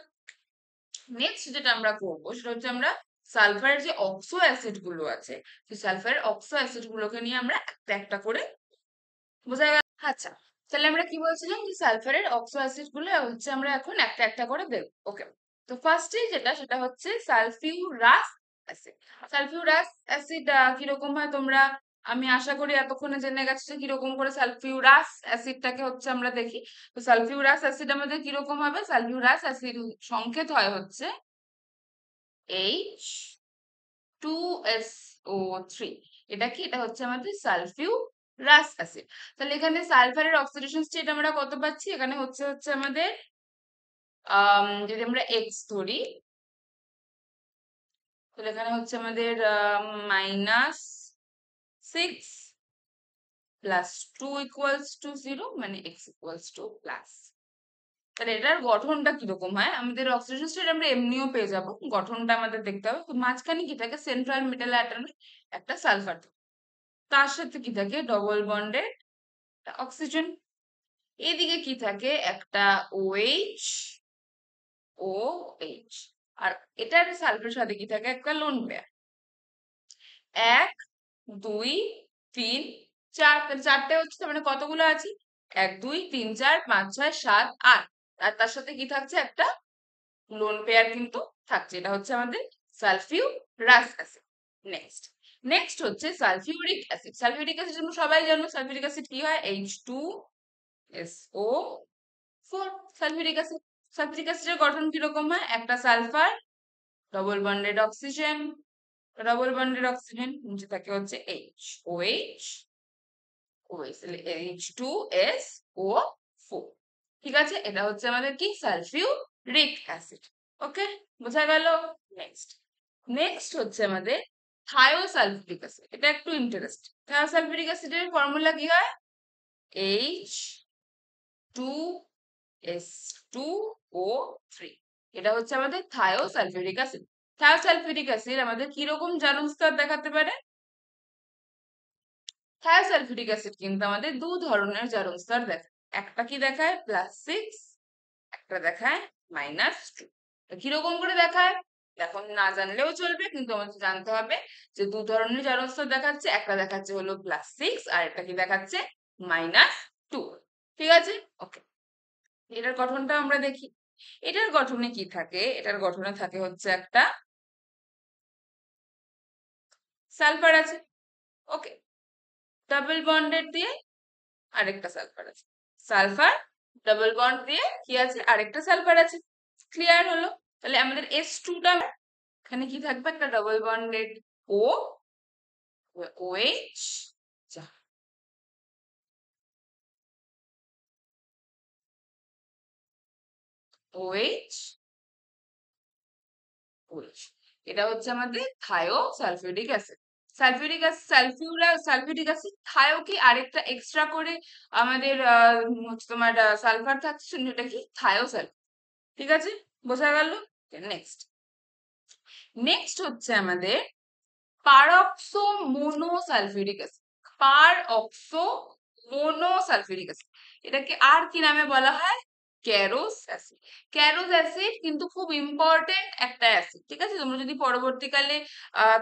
নেক্সট যেটা আমরা করব সেটা হচ্ছে আমরা সালফারের যে অক্সো অ্যাসিড গুলো আছে সেই সালফারের অক্সো অ্যাসিড গুলোকে নিয়ে আমরা একটা একটা করে বোঝা গেল আচ্ছা তাহলে আমরা কি বলছিলাম যে সালফারের অক্সো অ্যাসিড গুলো হচ্ছে আমরা এখন একটা একটা করে দেব ওকে তো ফার্স্টে যেটা সেটা হচ্ছে সালফিউরাস অ্যাসিড সালফিউরাস অ্যাসিড কিরকম হয় তোমরা আমি আশা করি এতক্ষণে জেনে গেছে কিরকম করে সালফিউরাস অ্যাসিডটাকে হচ্ছে আমরা দেখি তো সালফিউরাস অ্যাসিড আমাদের কিরকম হবে সালফিউরাস অ্যাসিড সংকেত হয় হচ্ছে H two S O three এটা কি এটা হচ্ছে আমাদের সালফিউরাস অ্যাসিড তাহলে এখানে সালফারের অক্সিডেশন স্টেট আমরা কত পাচ্ছি এখানে হচ্ছে হচ্ছে আমাদের যদি আমরা এক্স ধরি তাহলে এখানে হচ্ছে আমাদের minus six plus two equals to zero মানে এক্স ইকুয়ালস টু প্লাস তাহলে এটার গঠনটা কিরকম হয় আমাদের অক্সিজেন স্টেট আমরা এমনিও পেয়ে যাব গঠনটা আমাদের দেখতে হবে তো মাঝখানে কি থাকে সেন্ট্রাল মেটাল অ্যাটমে একটা সালফার থাকে তার সাথে কি থাকে ডবল বন্ডেড অক্সিজেন এদিকে কি থাকে একটা ওএইচ ও এইচ আর এটার সালফার সাথে কি থাকে একটা লোন পেয়ার এক দুই তিন চার চারটে হচ্ছে তার মানে কতগুলো আছে এক দুই তিন চার পাঁচ ছয় সাত আট আর তার সাথে কি থাকছে একটা লোন পেয়ার কিন্তু থাকছে এটা হচ্ছে আমাদের sulphurous acid next next হচ্ছে সালফিউরিক অ্যাসিড সালফিউরিক অ্যাসিড আমরা সবাই জানো সালফিউরিক অ্যাসিড কি হয় H two S O four sulphuric acid sulphuric অ্যাসিডের গঠন কিরকম হয় একটা sulphur double bonded oxygen double বন্ডের অক্সিজেন নিচে থাকে হচ্ছে H O H O H H two S O four ঠিক আছে এটা হচ্ছে আমাদের কি সালফিউরিক অ্যাসিড ওকে বোঝা গেল নেক্সট নেক্সট হচ্ছে আমাদের থায়োসালফিউরিক অ্যাসিড এটা একটু ইন্টারেস্ট থায়োসালফিউরিক অ্যাসিডের ফর্মুলা কি হয় H two S two O three এটা হচ্ছে আমাদের থায়োসালফিউরিক অ্যাসিড থায়োসালফিউরিক অ্যাসিড আমাদের কিরকম জারণ স্তর দেখাতে পারে থায়োসালফিউরিক অ্যাসিড কিন্তু আমাদের দু ধরনের জারণ স্তর দেখায় একটা কি দেখায় প্লাস সিক্স একটা দেখায় মাইনাস টু কিরকম করে দেখায় এখন না জানলেও চলবে কিন্তু আমাদের জানতে হবে যে দু ধরনের জড়স্তর দেখাচ্ছে একটা দেখাচ্ছে হলো প্লাস সিক্স আর একটা কি দেখাচ্ছে মাইনাস টু ঠিক আছে ওকে এটার গঠনটা আমরা দেখি এটার গঠনে কি থাকে এটার গঠনে থাকে হচ্ছে একটা সালফার আছে ওকে ডাবল বন্ডেড দিয়ে আরেকটা সালফার আছে সালফার ডাবল বন্ড দিয়ে কি আছে আরেকটা সালফার আছে ক্লিয়ার হলো তাহলে আমাদের এস টুটা এখানে কি থাকবে একটা ডাবল বন্ডেড ও OH যা OH OH এটা হচ্ছে আমাদের thio sulphuric acid sulphuric acid সালফিউরা সালফিউরিক অ্যাসিড থায়ও কি আরেকটা এক্সট্রা করে আমাদের তোমার সালফার থাকছে যেটা কি থায়ো ঠিক আছে বোঝা গেল নেক্সট নেক্সট হচ্ছে আমাদের পারঅক্সো মোনোসালফিউরিক অ্যাসিড পারঅক্সো মোনোসালফিউরিক অ্যাসিড এটাকে আর কি নামে বলা হয় ক্যারোস অ্যাসিড ক্যারোস অ্যাসিড কিন্তু খুব ইম্পর্টেন্ট একটা অ্যাসিড ঠিক আছে তোমরা যদি পরবর্তীকালে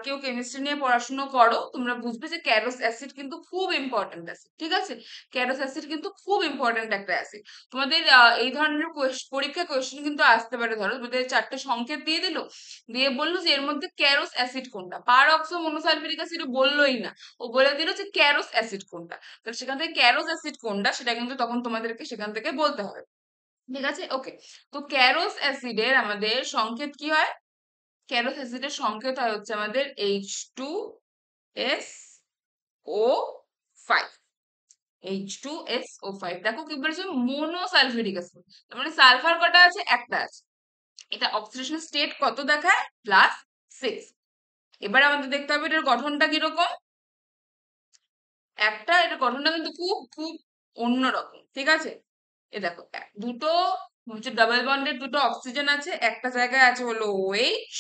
কেউ কেমিস্ট্রি নিয়ে পড়াশুনো করো তোমরা বুঝবে যে ক্যারোস অ্যাসিড কিন্তু খুব ইম্পর্টেন্ট অ্যাসিড ঠিক আছে ক্যারোস অ্যাসিড কিন্তু খুব ইম্পর্টেন্ট একটা অ্যাসিড তোমাদের এই ধরনের পরীক্ষা কোয়েশ্চেন কিন্তু আসতে পারে ধরো তোমাদের চারটে সংকেত দিয়ে দিলো দিয়ে বললো যে এর মধ্যে ক্যারোস অ্যাসিড কোনটা পার অক্সো মনোসালফিরিক অ্যাসিড বললোই না ও বলে দিল যে ক্যারোস অ্যাসিড কোনটা তাহলে সেখান থেকে ক্যারোস অ্যাসিড কোনটা সেটা কিন্তু তখন তোমাদেরকে সেখান থেকে বলতে হবে ঠিক আছে ওকে তো ক্যারোস অ্যাসিডের আমাদের সংকেত কি হয় ক্যারোস অ্যাসিডের সংকেত হয় হচ্ছে আমাদের H two S O five H two S O five দেখো কি বলেছে অ্যাসিড তার মানে সালফার কটা আছে একটা আছে এটা স্টেট কত দেখায় প্লাস সিক্স এবার আমাদের দেখতে হবে এটার গঠনটা একটা গঠনটা কিন্তু খুব খুব অন্যরকম ঠিক আছে এ দেখো দুটো হচ্ছে ডাবল বন্ডের দুটো অক্সিজেন আছে একটা জায়গায় আছে হলো এইচ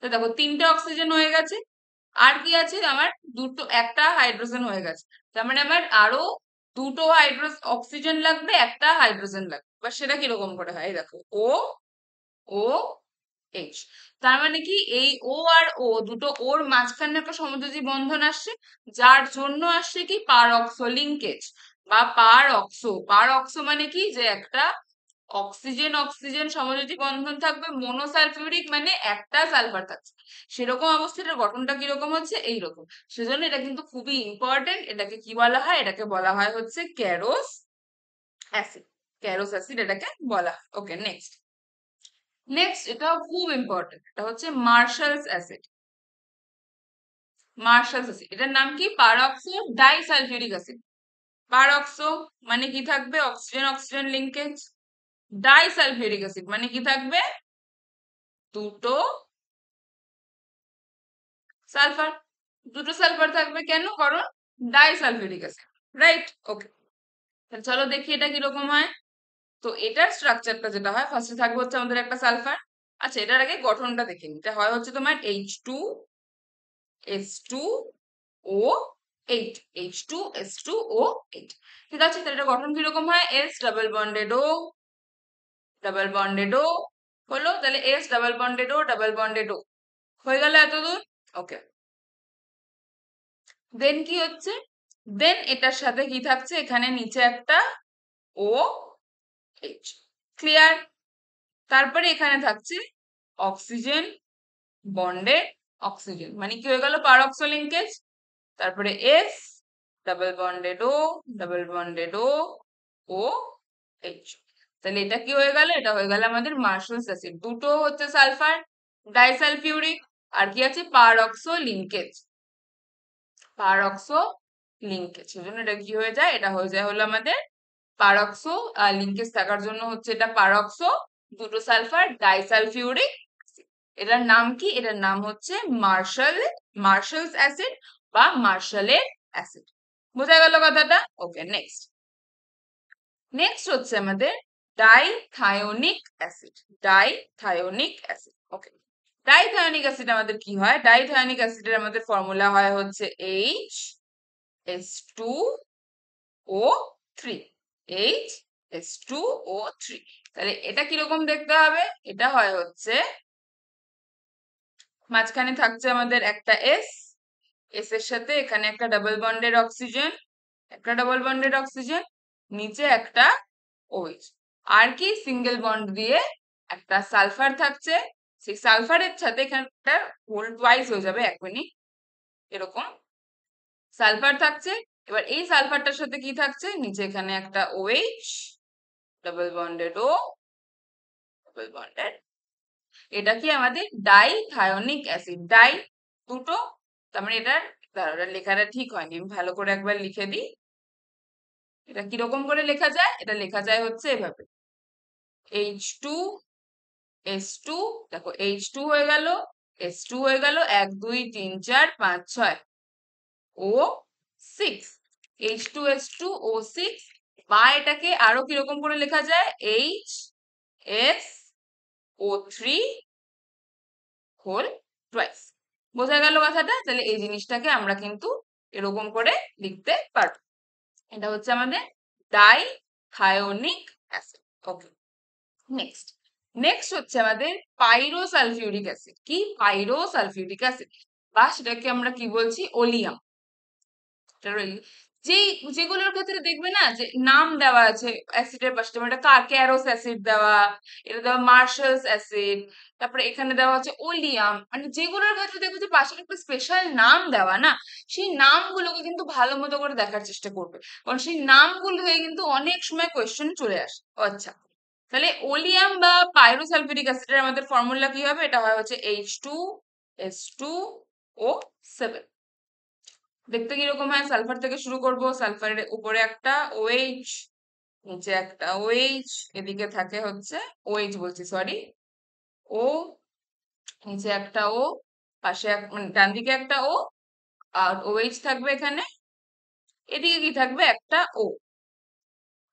তো দেখো তিনটা অক্সিজেন হয়ে গেছে আর কি আছে আমার দুটো একটা হাইড্রোজেন হয়ে গেছে তার মানে আমার আরো দুটো হাইড্রো অক্সিজেন লাগবে একটা হাইড্রোজেন লাগবে বা সেটা কিরকম করে হয় দেখো ও ও এইচ তার মানে কি এই ও আর ও দুটো ওর মাঝখানে একটা সমুদ্রজী বন্ধন আসছে যার জন্য আসছে কি পারক্সো লিঙ্কেজ বা পার অক্সো পার অক্সো মানে কি যে একটা অক্সিজেন অক্সিজেন সমযোজী বন্ধন থাকবে মনোসালফিউরিক মানে একটা সালফার থাকছে সেরকম অবস্থাটার গঠনটা কিরকম হচ্ছে এইরকম সেজন্য এটা কিন্তু খুবই ইম্পর্টেন্ট এটাকে কি বলা হয় এটাকে বলা হয় হচ্ছে ক্যারোস অ্যাসিড ক্যারোস অ্যাসিড এটাকে বলা হয় ওকে নেক্সট নেক্সট এটা খুব ইম্পর্টেন্ট এটা হচ্ছে মার্শালস অ্যাসিড মার্শালস অ্যাসিড এটার নাম কি পারক্সো ডাইসালফিউরিক অ্যাসিড পার অক্সো মানে কি থাকবে oxygen oxygen linkage disulphuric acid মানে কি থাকবে দুটো সালফার দুটো সালফার থাকবে কেন কারণ ডাইসালফিউরিক অ্যাসিড রাইট ওকে তাহলে চলো দেখি এটা কিরকম হয় তো এটার স্ট্রাকচারটা যেটা হয় ফার্স্টে থাকবে হচ্ছে আমাদের একটা সালফার আচ্ছা এটার আগে গঠনটা দেখে এটা হয় হচ্ছে তোমার H two S two O eight H two two O eight ঠিক আছে তাহলে এটা গঠন কিরকম হয় S double bonded O double bonded O হলো তাহলে S double bonded O double bonded O হয়ে গেল এতদূর ওকে দেন কি হচ্ছে দেন এটার সাথে কি থাকছে এখানে নিচে একটা ও এইচ ক্লিয়ার তারপরে এখানে থাকছে অক্সিজেন বন্ডেড অক্সিজেন মানে কি হয়ে গেল পারক্সো লিঙ্কেজ তারপরে S double bonded O double bonded O O H তাহলে এটা কি হয়ে গেল এটা হয়ে গেল আমাদের মার্শালস অ্যাসিড দুটো হচ্ছে সালফার ডাইসালফিউরিক আর কি আছে পারক্সো লিঙ্কেজ পারক্সো লিঙ্কেজ জন্য এটা কি হয়ে যায় এটা হয়ে যায় হলো আমাদের পারক্সো লিঙ্কেজ থাকার জন্য হচ্ছে এটা পারক্সো দুটো সালফার ডাইসালফিউরিক এটার নাম কি এটার নাম হচ্ছে মার্শাল মার্শালস অ্যাসিড বা মার্শালের অ্যাসিড বোঝা গেল কথাটা ওকে নেক্সট নেক্সট হচ্ছে আমাদের dithionic acid dithionic acid okay dithionic acid আমাদের কি হয় ডাইথায়োনিক অ্যাসিডের আমাদের ফর্মুলা হয় হচ্ছে H S two O three H S two O three তাহলে এটা কিরকম দেখতে হবে এটা হয় হচ্ছে মাঝখানে থাকছে আমাদের একটা এস এস এর সাথে এখানে একটা ডাবল বন্ডের অক্সিজেন একটা ডাবল বন্ডের অক্সিজেন নিচে একটা ওইচ আর কি সিঙ্গেল বন্ড দিয়ে একটা সালফার থাকছে সেই সালফারের সাথে এখানটা হোল ওয়াইজ হয়ে যাবে এখনই এরকম সালফার থাকছে এবার এই সালফারটার সাথে কি থাকছে নিচে এখানে একটা OH double bonded O double bonded এটা কি আমাদের থায়োনিক অ্যাসিড ডাই দুটো তারপরে মানে এটা দাঁড়া লেখাটা ঠিক হয়নি আমি ভালো করে একবার লিখে দিই এটা কিরকম করে লেখা যায় এটা লেখা যায় হচ্ছে এভাবে এইচ টু এস টু দেখো এইচ টু হয়ে গেল এস টু হয়ে গেল এক দুই তিন চার পাঁচ ছয় ও six H two S two O six বা এটাকে আরো কিরকম করে লেখা যায় H S O three whole twelve বোঝা গেল কথাটা তাহলে এই জিনিসটাকে আমরা কিন্তু এরকম করে লিখতে পারবো এটা হচ্ছে আমাদের dithionic acid okay next next হচ্ছে আমাদের পাইরোসালফিউরিক অ্যাসিড কি পাইরোসালফিউরিক অ্যাসিড বা সেটাকে আমরা কি বলছি ওলিয়াম যেই যেগুলোর ক্ষেত্রে দেখবে না যে নাম দেওয়া আছে অ্যাসিডের পাশে যেমন এটা ক্যারোস অ্যাসিড দেওয়া এটা দেওয়া মার্শালস অ্যাসিড তারপরে এখানে দেওয়া আছে ওলিয়াম মানে যেগুলোর ক্ষেত্রে দেখবে যে পাশে একটা স্পেশাল নাম দেওয়া না সেই নামগুলোকে কিন্তু ভালো মতো করে দেখার চেষ্টা করবে কারণ সেই নামগুলো হয়ে কিন্তু অনেক সময় কোয়েশ্চেন চলে আসে আচ্ছা তাহলে ওলিয়াম বা পাইরোসালফিউরিক অ্যাসিডের আমাদের ফর্মুলা কি হবে এটা হয় হচ্ছে H two S two O seven দেখতে কিরকম হয় সালফার থেকে শুরু করব সালফারের উপরে একটা ওএইচ নিচে একটা ওএইচ এদিকে থাকে হচ্ছে ওএইচ বলছি সরি ও নিচে একটা ও পাশে মানে ডান দিকে একটা ও আর ওএইচ থাকবে এখানে এদিকে কি থাকবে একটা ও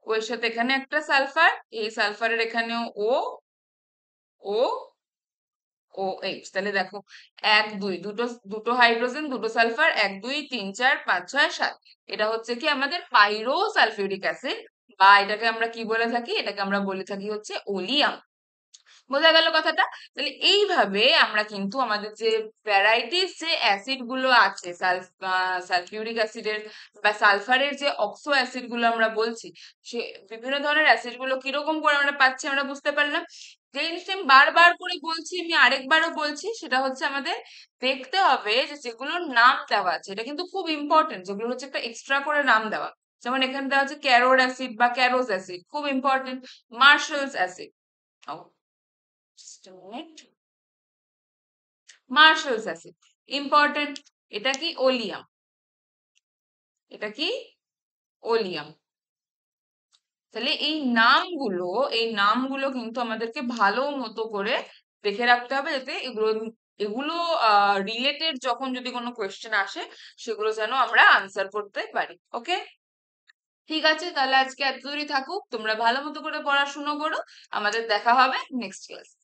ওর সাথে এখানে একটা সালফার এই সালফারের এখানেও ও ও ও তাহলে দেখো এক দুই দুটো দুটো হাইড্রোজেন দুটো সালফার এক দুই তিন চার পাঁচ ছয় সাত এটা হচ্ছে কি আমাদের পাইরো সালফিউরিক অ্যাসিড বা এটাকে আমরা কি বলে থাকি এটাকে আমরা বলে থাকি হচ্ছে ওলিয়াম বোঝা গেল কথাটা তাহলে এইভাবে আমরা কিন্তু আমাদের যে ভ্যারাইটিস যে অ্যাসিড গুলো আছে সালফিউরিক অ্যাসিডের বা সালফারের যে অক্সো অ্যাসিড গুলো আমরা বলছি সে বিভিন্ন ধরনের অ্যাসিড গুলো কিরকম করে আমরা পাচ্ছি আমরা বুঝতে পারলাম যে জিনিসটা আমি বারবার করে বলছি আমি আরেকবারও বলছি সেটা হচ্ছে আমাদের দেখতে হবে যে যেগুলোর নাম দেওয়া আছে এটা কিন্তু খুব ইম্পর্টেন্ট যেগুলো হচ্ছে একটা এক্সট্রা করে নাম দেওয়া যেমন এখানে দেওয়া হচ্ছে ক্যারোর অ্যাসিড বা ক্যারোজ অ্যাসিড খুব important Marshall's acid Marshall's acid important এটা কি ওলিয়াম এটা কি ওলিয়াম তাহলে এই নামগুলো এই নামগুলো কিন্তু আমাদেরকে ভালো মতো করে দেখে রাখতে হবে যাতে এগুলো এগুলো রিলেটেড যখন যদি কোনো কোয়েশ্চেন আসে সেগুলো যেন আমরা আনসার করতে পারি ওকে ঠিক আছে তাহলে আজকে এতদূরই থাকুক তোমরা ভালো মতো করে পড়াশুনো করো আমাদের দেখা হবে নেক্সট ক্লাস